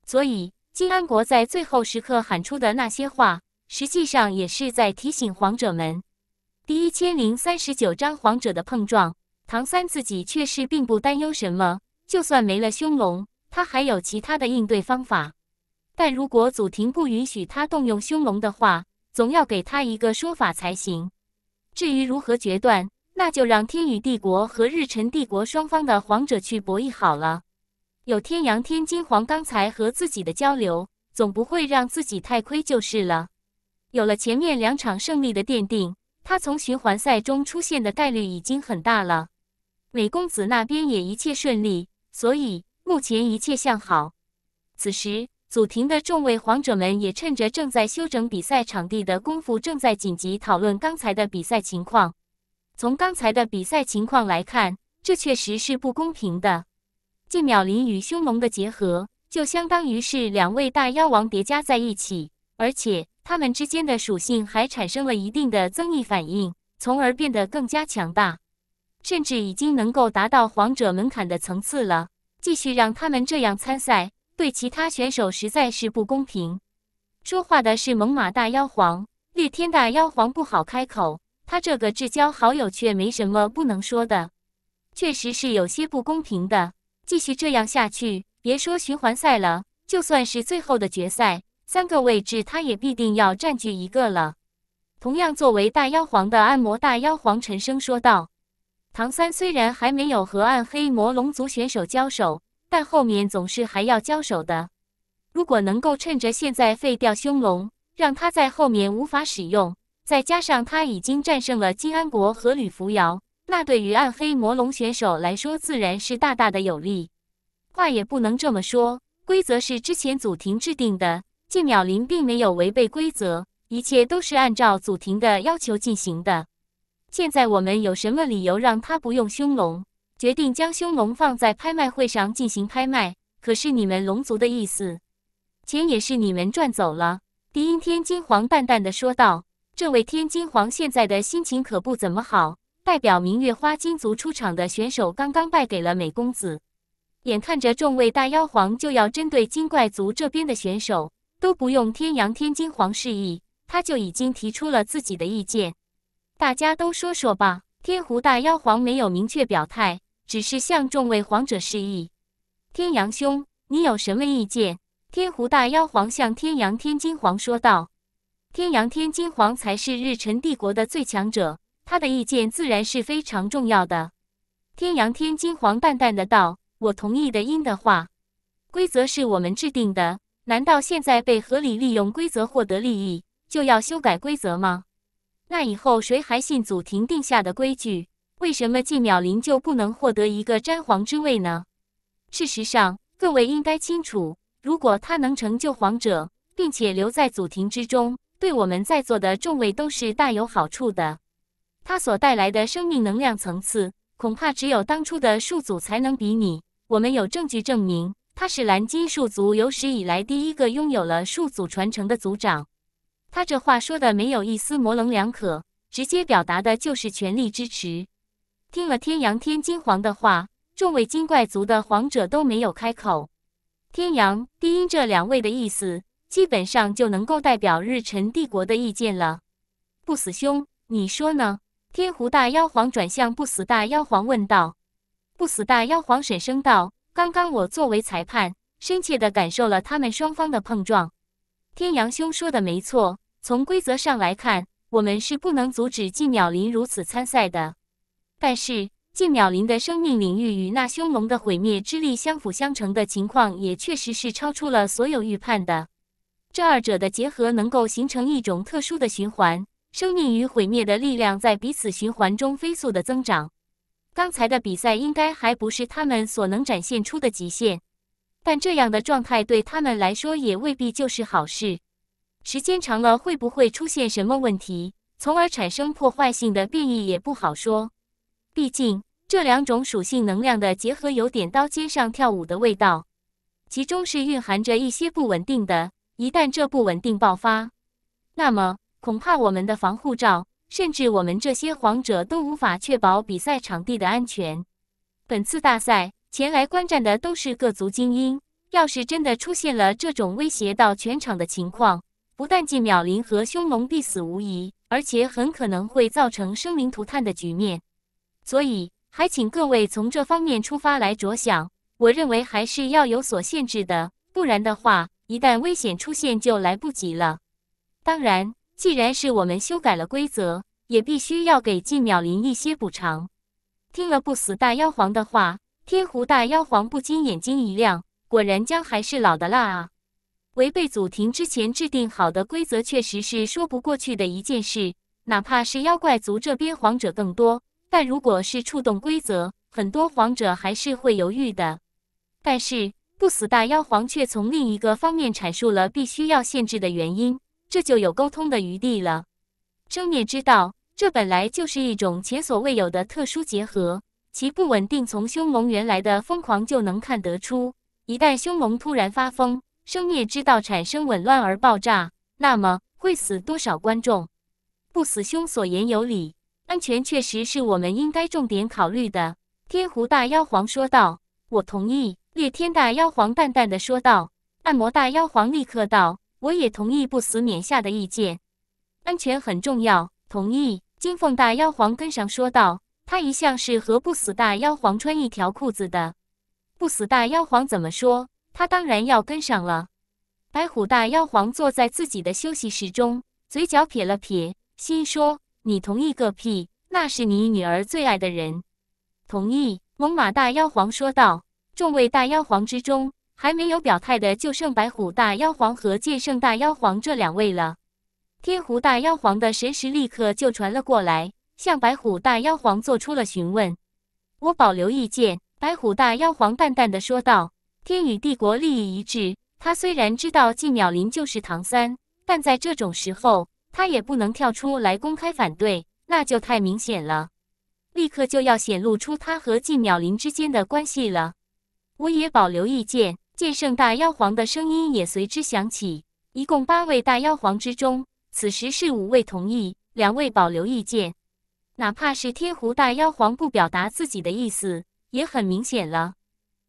所以金安国在最后时刻喊出的那些话，实际上也是在提醒皇者们。第一千零三十九章皇者的碰撞，唐三自己确实并不担忧什么，就算没了凶龙，他还有其他的应对方法。但如果祖庭不允许他动用凶龙的话，总要给他一个说法才行。至于如何决断，那就让天与帝国和日辰帝国双方的皇者去博弈好了。有天阳天金皇刚才和自己的交流，总不会让自己太亏就是了。有了前面两场胜利的奠定，他从循环赛中出现的概率已经很大了。美公子那边也一切顺利，所以目前一切向好。此时。祖庭的众位皇者们也趁着正在修整比赛场地的功夫，正在紧急讨论刚才的比赛情况。从刚才的比赛情况来看，这确实是不公平的。季淼林与凶龙的结合，就相当于是两位大妖王叠加在一起，而且他们之间的属性还产生了一定的增益反应，从而变得更加强大，甚至已经能够达到皇者门槛的层次了。继续让他们这样参赛。对其他选手实在是不公平。说话的是猛犸大妖皇，绿天大妖皇不好开口，他这个至交好友却没什么不能说的。确实是有些不公平的。继续这样下去，别说循环赛了，就算是最后的决赛，三个位置他也必定要占据一个了。同样作为大妖皇的暗魔大妖皇沉声说道：“唐三虽然还没有和暗黑魔龙族选手交手。”但后面总是还要交手的。如果能够趁着现在废掉凶龙，让他在后面无法使用，再加上他已经战胜了金安国和吕扶摇，那对于暗黑魔龙选手来说，自然是大大的有利。话也不能这么说，规则是之前祖庭制定的，剑淼林并没有违背规则，一切都是按照祖庭的要求进行的。现在我们有什么理由让他不用凶龙？决定将凶龙放在拍卖会上进行拍卖，可是你们龙族的意思，钱也是你们赚走了。”天阴天金皇淡淡的说道。这位天金皇现在的心情可不怎么好。代表明月花金族出场的选手刚刚败给了美公子，眼看着众位大妖皇就要针对金怪族这边的选手，都不用天阳天金皇示意，他就已经提出了自己的意见。大家都说说吧。天狐大妖皇没有明确表态。只是向众位皇者示意。天阳兄，你有什么意见？天狐大妖皇向天阳天金皇说道：“天阳天金皇才是日辰帝国的最强者，他的意见自然是非常重要的。”天阳天金皇淡淡的道：“我同意的因的话，规则是我们制定的，难道现在被合理利用规则获得利益，就要修改规则吗？那以后谁还信祖庭定下的规矩？”为什么季淼林就不能获得一个詹皇之位呢？事实上，各位应该清楚，如果他能成就皇者，并且留在祖庭之中，对我们在座的众位都是大有好处的。他所带来的生命能量层次，恐怕只有当初的数祖才能比拟。我们有证据证明，他是蓝金数族有史以来第一个拥有了数祖传承的族长。他这话说的没有一丝模棱两可，直接表达的就是全力支持。听了天阳、天金皇的话，众位金怪族的皇者都没有开口。天阳、低音这两位的意思，基本上就能够代表日辰帝国的意见了。不死兄，你说呢？天狐大妖皇转向不死大妖皇问道。不死大妖皇沈声道：“刚刚我作为裁判，深切的感受了他们双方的碰撞。天阳兄说的没错，从规则上来看，我们是不能阻止季鸟林如此参赛的。”但是，近秒林的生命领域与那凶龙的毁灭之力相辅相成的情况，也确实是超出了所有预判的。这二者的结合能够形成一种特殊的循环，生命与毁灭的力量在彼此循环中飞速的增长。刚才的比赛应该还不是他们所能展现出的极限，但这样的状态对他们来说也未必就是好事。时间长了，会不会出现什么问题，从而产生破坏性的变异，也不好说。毕竟这两种属性能量的结合有点刀尖上跳舞的味道，其中是蕴含着一些不稳定的。一旦这不稳定爆发，那么恐怕我们的防护罩，甚至我们这些皇者都无法确保比赛场地的安全。本次大赛前来观战的都是各族精英，要是真的出现了这种威胁到全场的情况，不但季淼林和凶龙必死无疑，而且很可能会造成生灵涂炭的局面。所以，还请各位从这方面出发来着想。我认为还是要有所限制的，不然的话，一旦危险出现就来不及了。当然，既然是我们修改了规则，也必须要给季淼林一些补偿。听了不死大妖皇的话，天狐大妖皇不禁眼睛一亮，果然姜还是老的辣啊！违背祖庭之前制定好的规则，确实是说不过去的一件事。哪怕是妖怪族这边皇者更多。但如果是触动规则，很多皇者还是会犹豫的。但是不死大妖皇却从另一个方面阐述了必须要限制的原因，这就有沟通的余地了。生灭之道，这本来就是一种前所未有的特殊结合，其不稳定从凶龙原来的疯狂就能看得出。一旦凶龙突然发疯，生灭之道产生紊乱而爆炸，那么会死多少观众？不死兄所言有理。安全确实是我们应该重点考虑的。”天狐大妖皇说道。“我同意。”烈天大妖皇淡淡的说道。“按摩大妖皇立刻道：‘我也同意不死冕下的意见。安全很重要。’同意。”金凤大妖皇跟上说道：“他一向是和不死大妖皇穿一条裤子的，不死大妖皇怎么说，他当然要跟上了。”白虎大妖皇坐在自己的休息室中，嘴角撇了撇，心说。你同意个屁！那是你女儿最爱的人。同意，猛犸大妖皇说道。众位大妖皇之中，还没有表态的就剩白虎大妖皇和剑圣大妖皇这两位了。天狐大妖皇的神识立刻就传了过来，向白虎大妖皇做出了询问。我保留意见。白虎大妖皇淡淡的说道。天与帝国利益一致，他虽然知道季淼林就是唐三，但在这种时候。他也不能跳出来公开反对，那就太明显了，立刻就要显露出他和季淼林之间的关系了。我也保留意见。剑圣大妖皇的声音也随之响起。一共八位大妖皇之中，此时是五位同意，两位保留意见。哪怕是天狐大妖皇不表达自己的意思，也很明显了。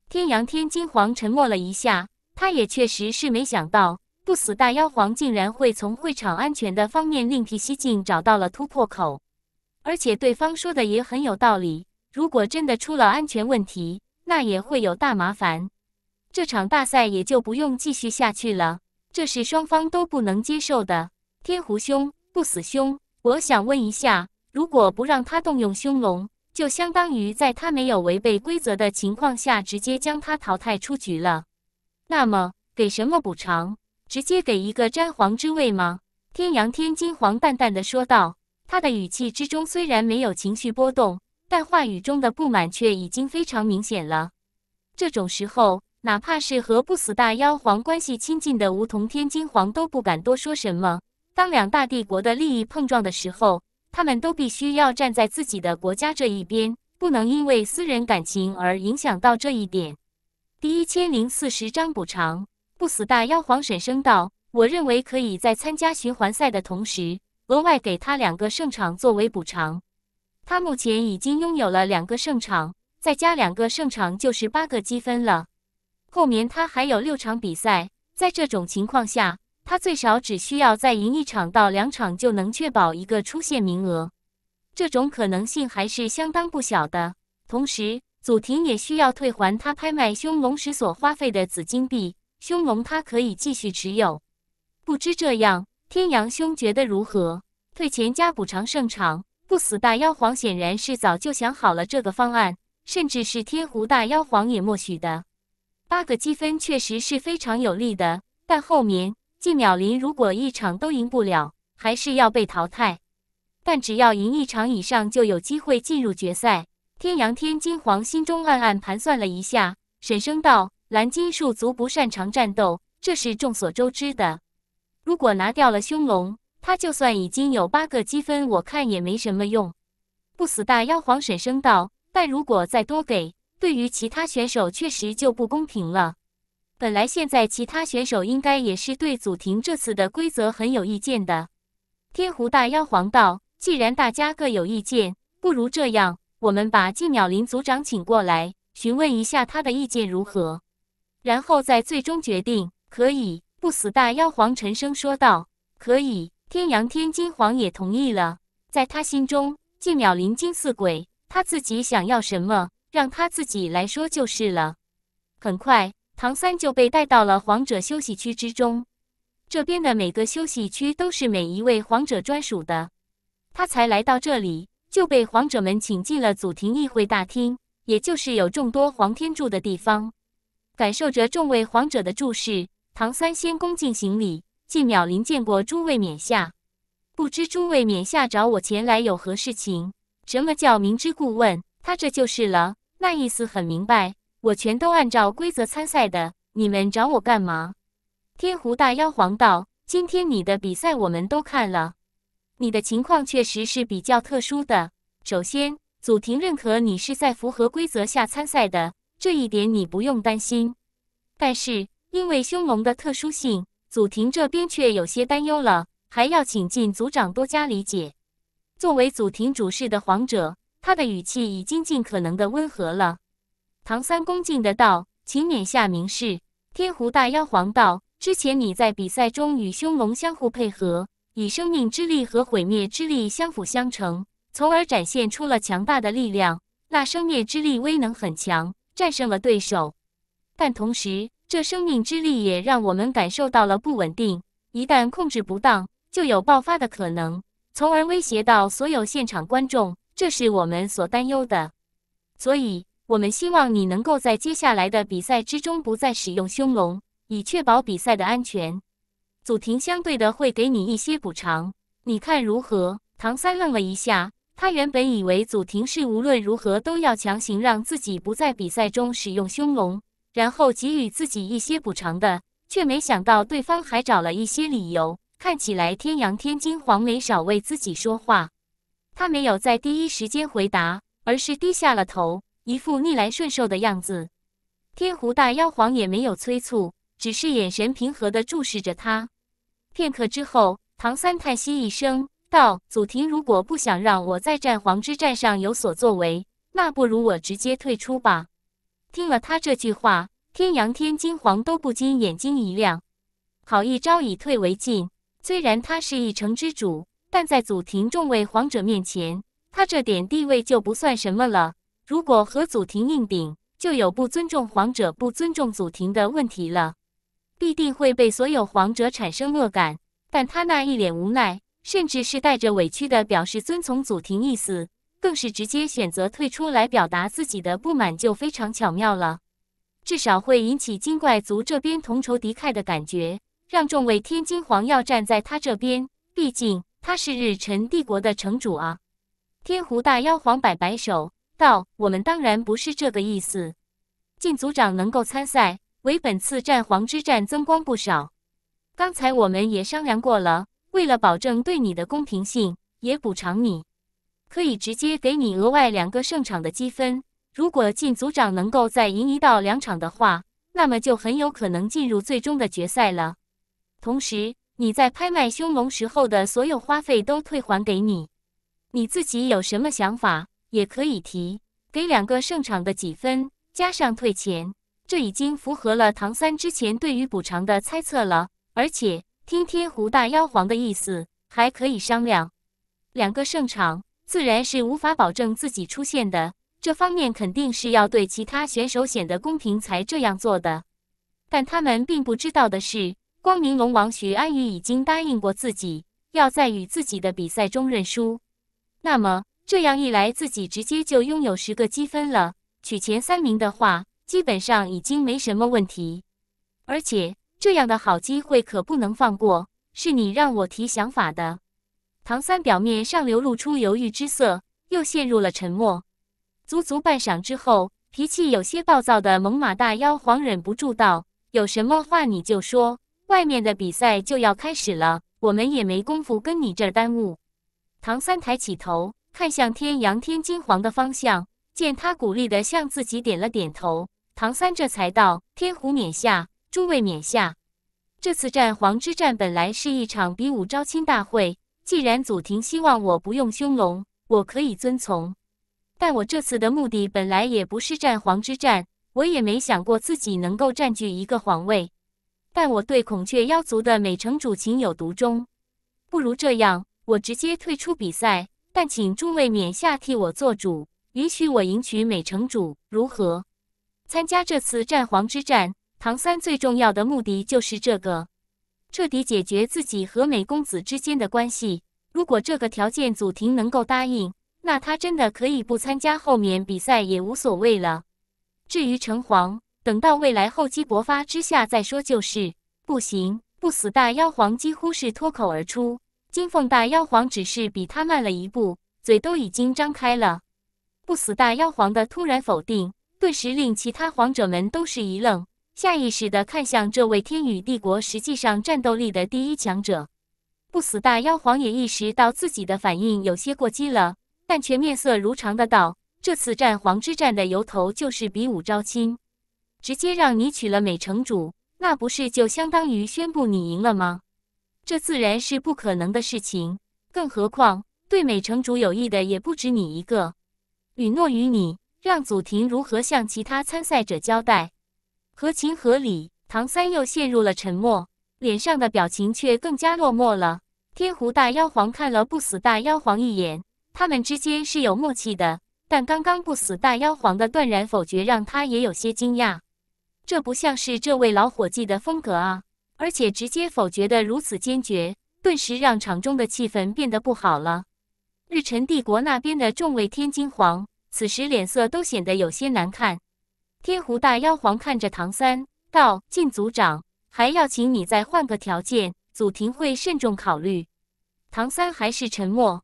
天阳天金皇沉默了一下，他也确实是没想到。不死大妖皇竟然会从会场安全的方面另辟蹊径，找到了突破口。而且对方说的也很有道理，如果真的出了安全问题，那也会有大麻烦。这场大赛也就不用继续下去了，这是双方都不能接受的。天狐兄，不死兄，我想问一下，如果不让他动用凶龙，就相当于在他没有违背规则的情况下，直接将他淘汰出局了。那么给什么补偿？直接给一个詹皇之位吗？天阳天金皇淡淡的说道。他的语气之中虽然没有情绪波动，但话语中的不满却已经非常明显了。这种时候，哪怕是和不死大妖皇关系亲近的梧桐天金皇都不敢多说什么。当两大帝国的利益碰撞的时候，他们都必须要站在自己的国家这一边，不能因为私人感情而影响到这一点。第一千零四十章补偿。不死大妖皇沈声道：“我认为可以在参加循环赛的同时，额外给他两个胜场作为补偿。他目前已经拥有了两个胜场，再加两个胜场就是八个积分了。后面他还有六场比赛，在这种情况下，他最少只需要再赢一场到两场，就能确保一个出线名额。这种可能性还是相当不小的。同时，祖庭也需要退还他拍卖凶龙时所花费的紫金币。”凶龙，他可以继续持有，不知这样天阳兄觉得如何？退钱加补偿胜场，不死大妖皇显然是早就想好了这个方案，甚至是天狐大妖皇也默许的。八个积分确实是非常有利的，但后面季淼林如果一场都赢不了，还是要被淘汰。但只要赢一场以上，就有机会进入决赛。天阳天金皇心中暗暗盘算了一下，沈声道。蓝金树族不擅长战斗，这是众所周知的。如果拿掉了凶龙，他就算已经有八个积分，我看也没什么用。不死大妖皇沈声道：“但如果再多给，对于其他选手确实就不公平了。本来现在其他选手应该也是对祖庭这次的规则很有意见的。”天狐大妖皇道：“既然大家各有意见，不如这样，我们把季淼林族长请过来，询问一下他的意见如何。”然后再最终决定可以，不死大妖皇沉声说道：“可以。”天阳天金皇也同意了。在他心中，镜渺灵金似鬼，他自己想要什么，让他自己来说就是了。很快，唐三就被带到了皇者休息区之中。这边的每个休息区都是每一位皇者专属的。他才来到这里，就被皇者们请进了祖庭议会大厅，也就是有众多皇天住的地方。感受着众位皇者的注视，唐三仙恭敬行礼：“纪淼林见过诸位冕下，不知诸位冕下找我前来有何事情？”什么叫明知故问？他这就是了，那意思很明白。我全都按照规则参赛的，你们找我干嘛？天狐大妖皇道：“今天你的比赛我们都看了，你的情况确实是比较特殊的。首先，祖庭认可你是在符合规则下参赛的。”这一点你不用担心，但是因为凶龙的特殊性，祖庭这边却有些担忧了，还要请进族长多加理解。作为祖庭主事的皇者，他的语气已经尽可能的温和了。唐三恭敬的道：“请冕下明示。”天狐大妖皇道：“之前你在比赛中与凶龙相互配合，以生命之力和毁灭之力相辅相成，从而展现出了强大的力量。那生灭之力威能很强。”战胜了对手，但同时，这生命之力也让我们感受到了不稳定。一旦控制不当，就有爆发的可能，从而威胁到所有现场观众。这是我们所担忧的。所以，我们希望你能够在接下来的比赛之中不再使用凶龙，以确保比赛的安全。祖庭相对的会给你一些补偿，你看如何？唐三愣了一下。他原本以为祖庭是无论如何都要强行让自己不在比赛中使用凶龙，然后给予自己一些补偿的，却没想到对方还找了一些理由。看起来天阳、天金黄没少为自己说话。他没有在第一时间回答，而是低下了头，一副逆来顺受的样子。天狐大妖皇也没有催促，只是眼神平和地注视着他。片刻之后，唐三叹息一声。道祖庭如果不想让我在战皇之战上有所作为，那不如我直接退出吧。听了他这句话，天阳天金皇都不禁眼睛一亮，好一招以退为进。虽然他是一城之主，但在祖庭众位皇者面前，他这点地位就不算什么了。如果和祖庭硬顶，就有不尊重皇者、不尊重祖庭的问题了，必定会被所有皇者产生恶感。但他那一脸无奈。甚至是带着委屈的表示遵从祖庭意思，更是直接选择退出来表达自己的不满，就非常巧妙了。至少会引起金怪族这边同仇敌忾的感觉，让众位天金皇要站在他这边。毕竟他是日辰帝国的城主啊。天狐大妖皇摆摆手道：“我们当然不是这个意思。晋族长能够参赛，为本次战皇之战增光不少。刚才我们也商量过了。”为了保证对你的公平性，也补偿你，可以直接给你额外两个胜场的积分。如果进组长能够再赢一到两场的话，那么就很有可能进入最终的决赛了。同时，你在拍卖凶龙时候的所有花费都退还给你。你自己有什么想法也可以提，给两个胜场的几分加上退钱，这已经符合了唐三之前对于补偿的猜测了，而且。听听胡大妖皇的意思，还可以商量。两个圣场自然是无法保证自己出现的，这方面肯定是要对其他选手显得公平才这样做的。但他们并不知道的是，光明龙王许安宇已经答应过自己，要在与自己的比赛中认输。那么这样一来，自己直接就拥有十个积分了。取前三名的话，基本上已经没什么问题。而且。这样的好机会可不能放过，是你让我提想法的。唐三表面上流露出犹豫之色，又陷入了沉默。足足半晌之后，脾气有些暴躁的猛犸大妖皇忍不住道：“有什么话你就说，外面的比赛就要开始了，我们也没工夫跟你这儿耽误。”唐三抬起头，看向天阳天金黄的方向，见他鼓励的向自己点了点头，唐三这才道：“天虎冕下。”诸位冕下，这次战皇之战本来是一场比武招亲大会。既然祖庭希望我不用凶龙，我可以遵从。但我这次的目的本来也不是战皇之战，我也没想过自己能够占据一个皇位。但我对孔雀妖族的美城主情有独钟，不如这样，我直接退出比赛。但请诸位冕下替我做主，允许我迎娶美城主，如何？参加这次战皇之战。唐三最重要的目的就是这个，彻底解决自己和美公子之间的关系。如果这个条件祖庭能够答应，那他真的可以不参加后面比赛也无所谓了。至于城隍，等到未来厚积薄发之下再说。就是不行！不死大妖皇几乎是脱口而出，金凤大妖皇只是比他慢了一步，嘴都已经张开了。不死大妖皇的突然否定，顿时令其他皇者们都是一愣。下意识的看向这位天宇帝国实际上战斗力的第一强者，不死大妖皇也意识到自己的反应有些过激了，但却面色如常的道：“这次战皇之战的由头就是比武招亲，直接让你娶了美城主，那不是就相当于宣布你赢了吗？这自然是不可能的事情，更何况对美城主有益的也不止你一个。允诺于你，让祖庭如何向其他参赛者交代？”合情合理，唐三又陷入了沉默，脸上的表情却更加落寞了。天狐大妖皇看了不死大妖皇一眼，他们之间是有默契的，但刚刚不死大妖皇的断然否决让他也有些惊讶，这不像是这位老伙计的风格啊！而且直接否决的如此坚决，顿时让场中的气氛变得不好了。日辰帝国那边的众位天津皇此时脸色都显得有些难看。天狐大妖皇看着唐三，道：“靳族长，还要请你再换个条件，祖庭会慎重考虑。”唐三还是沉默。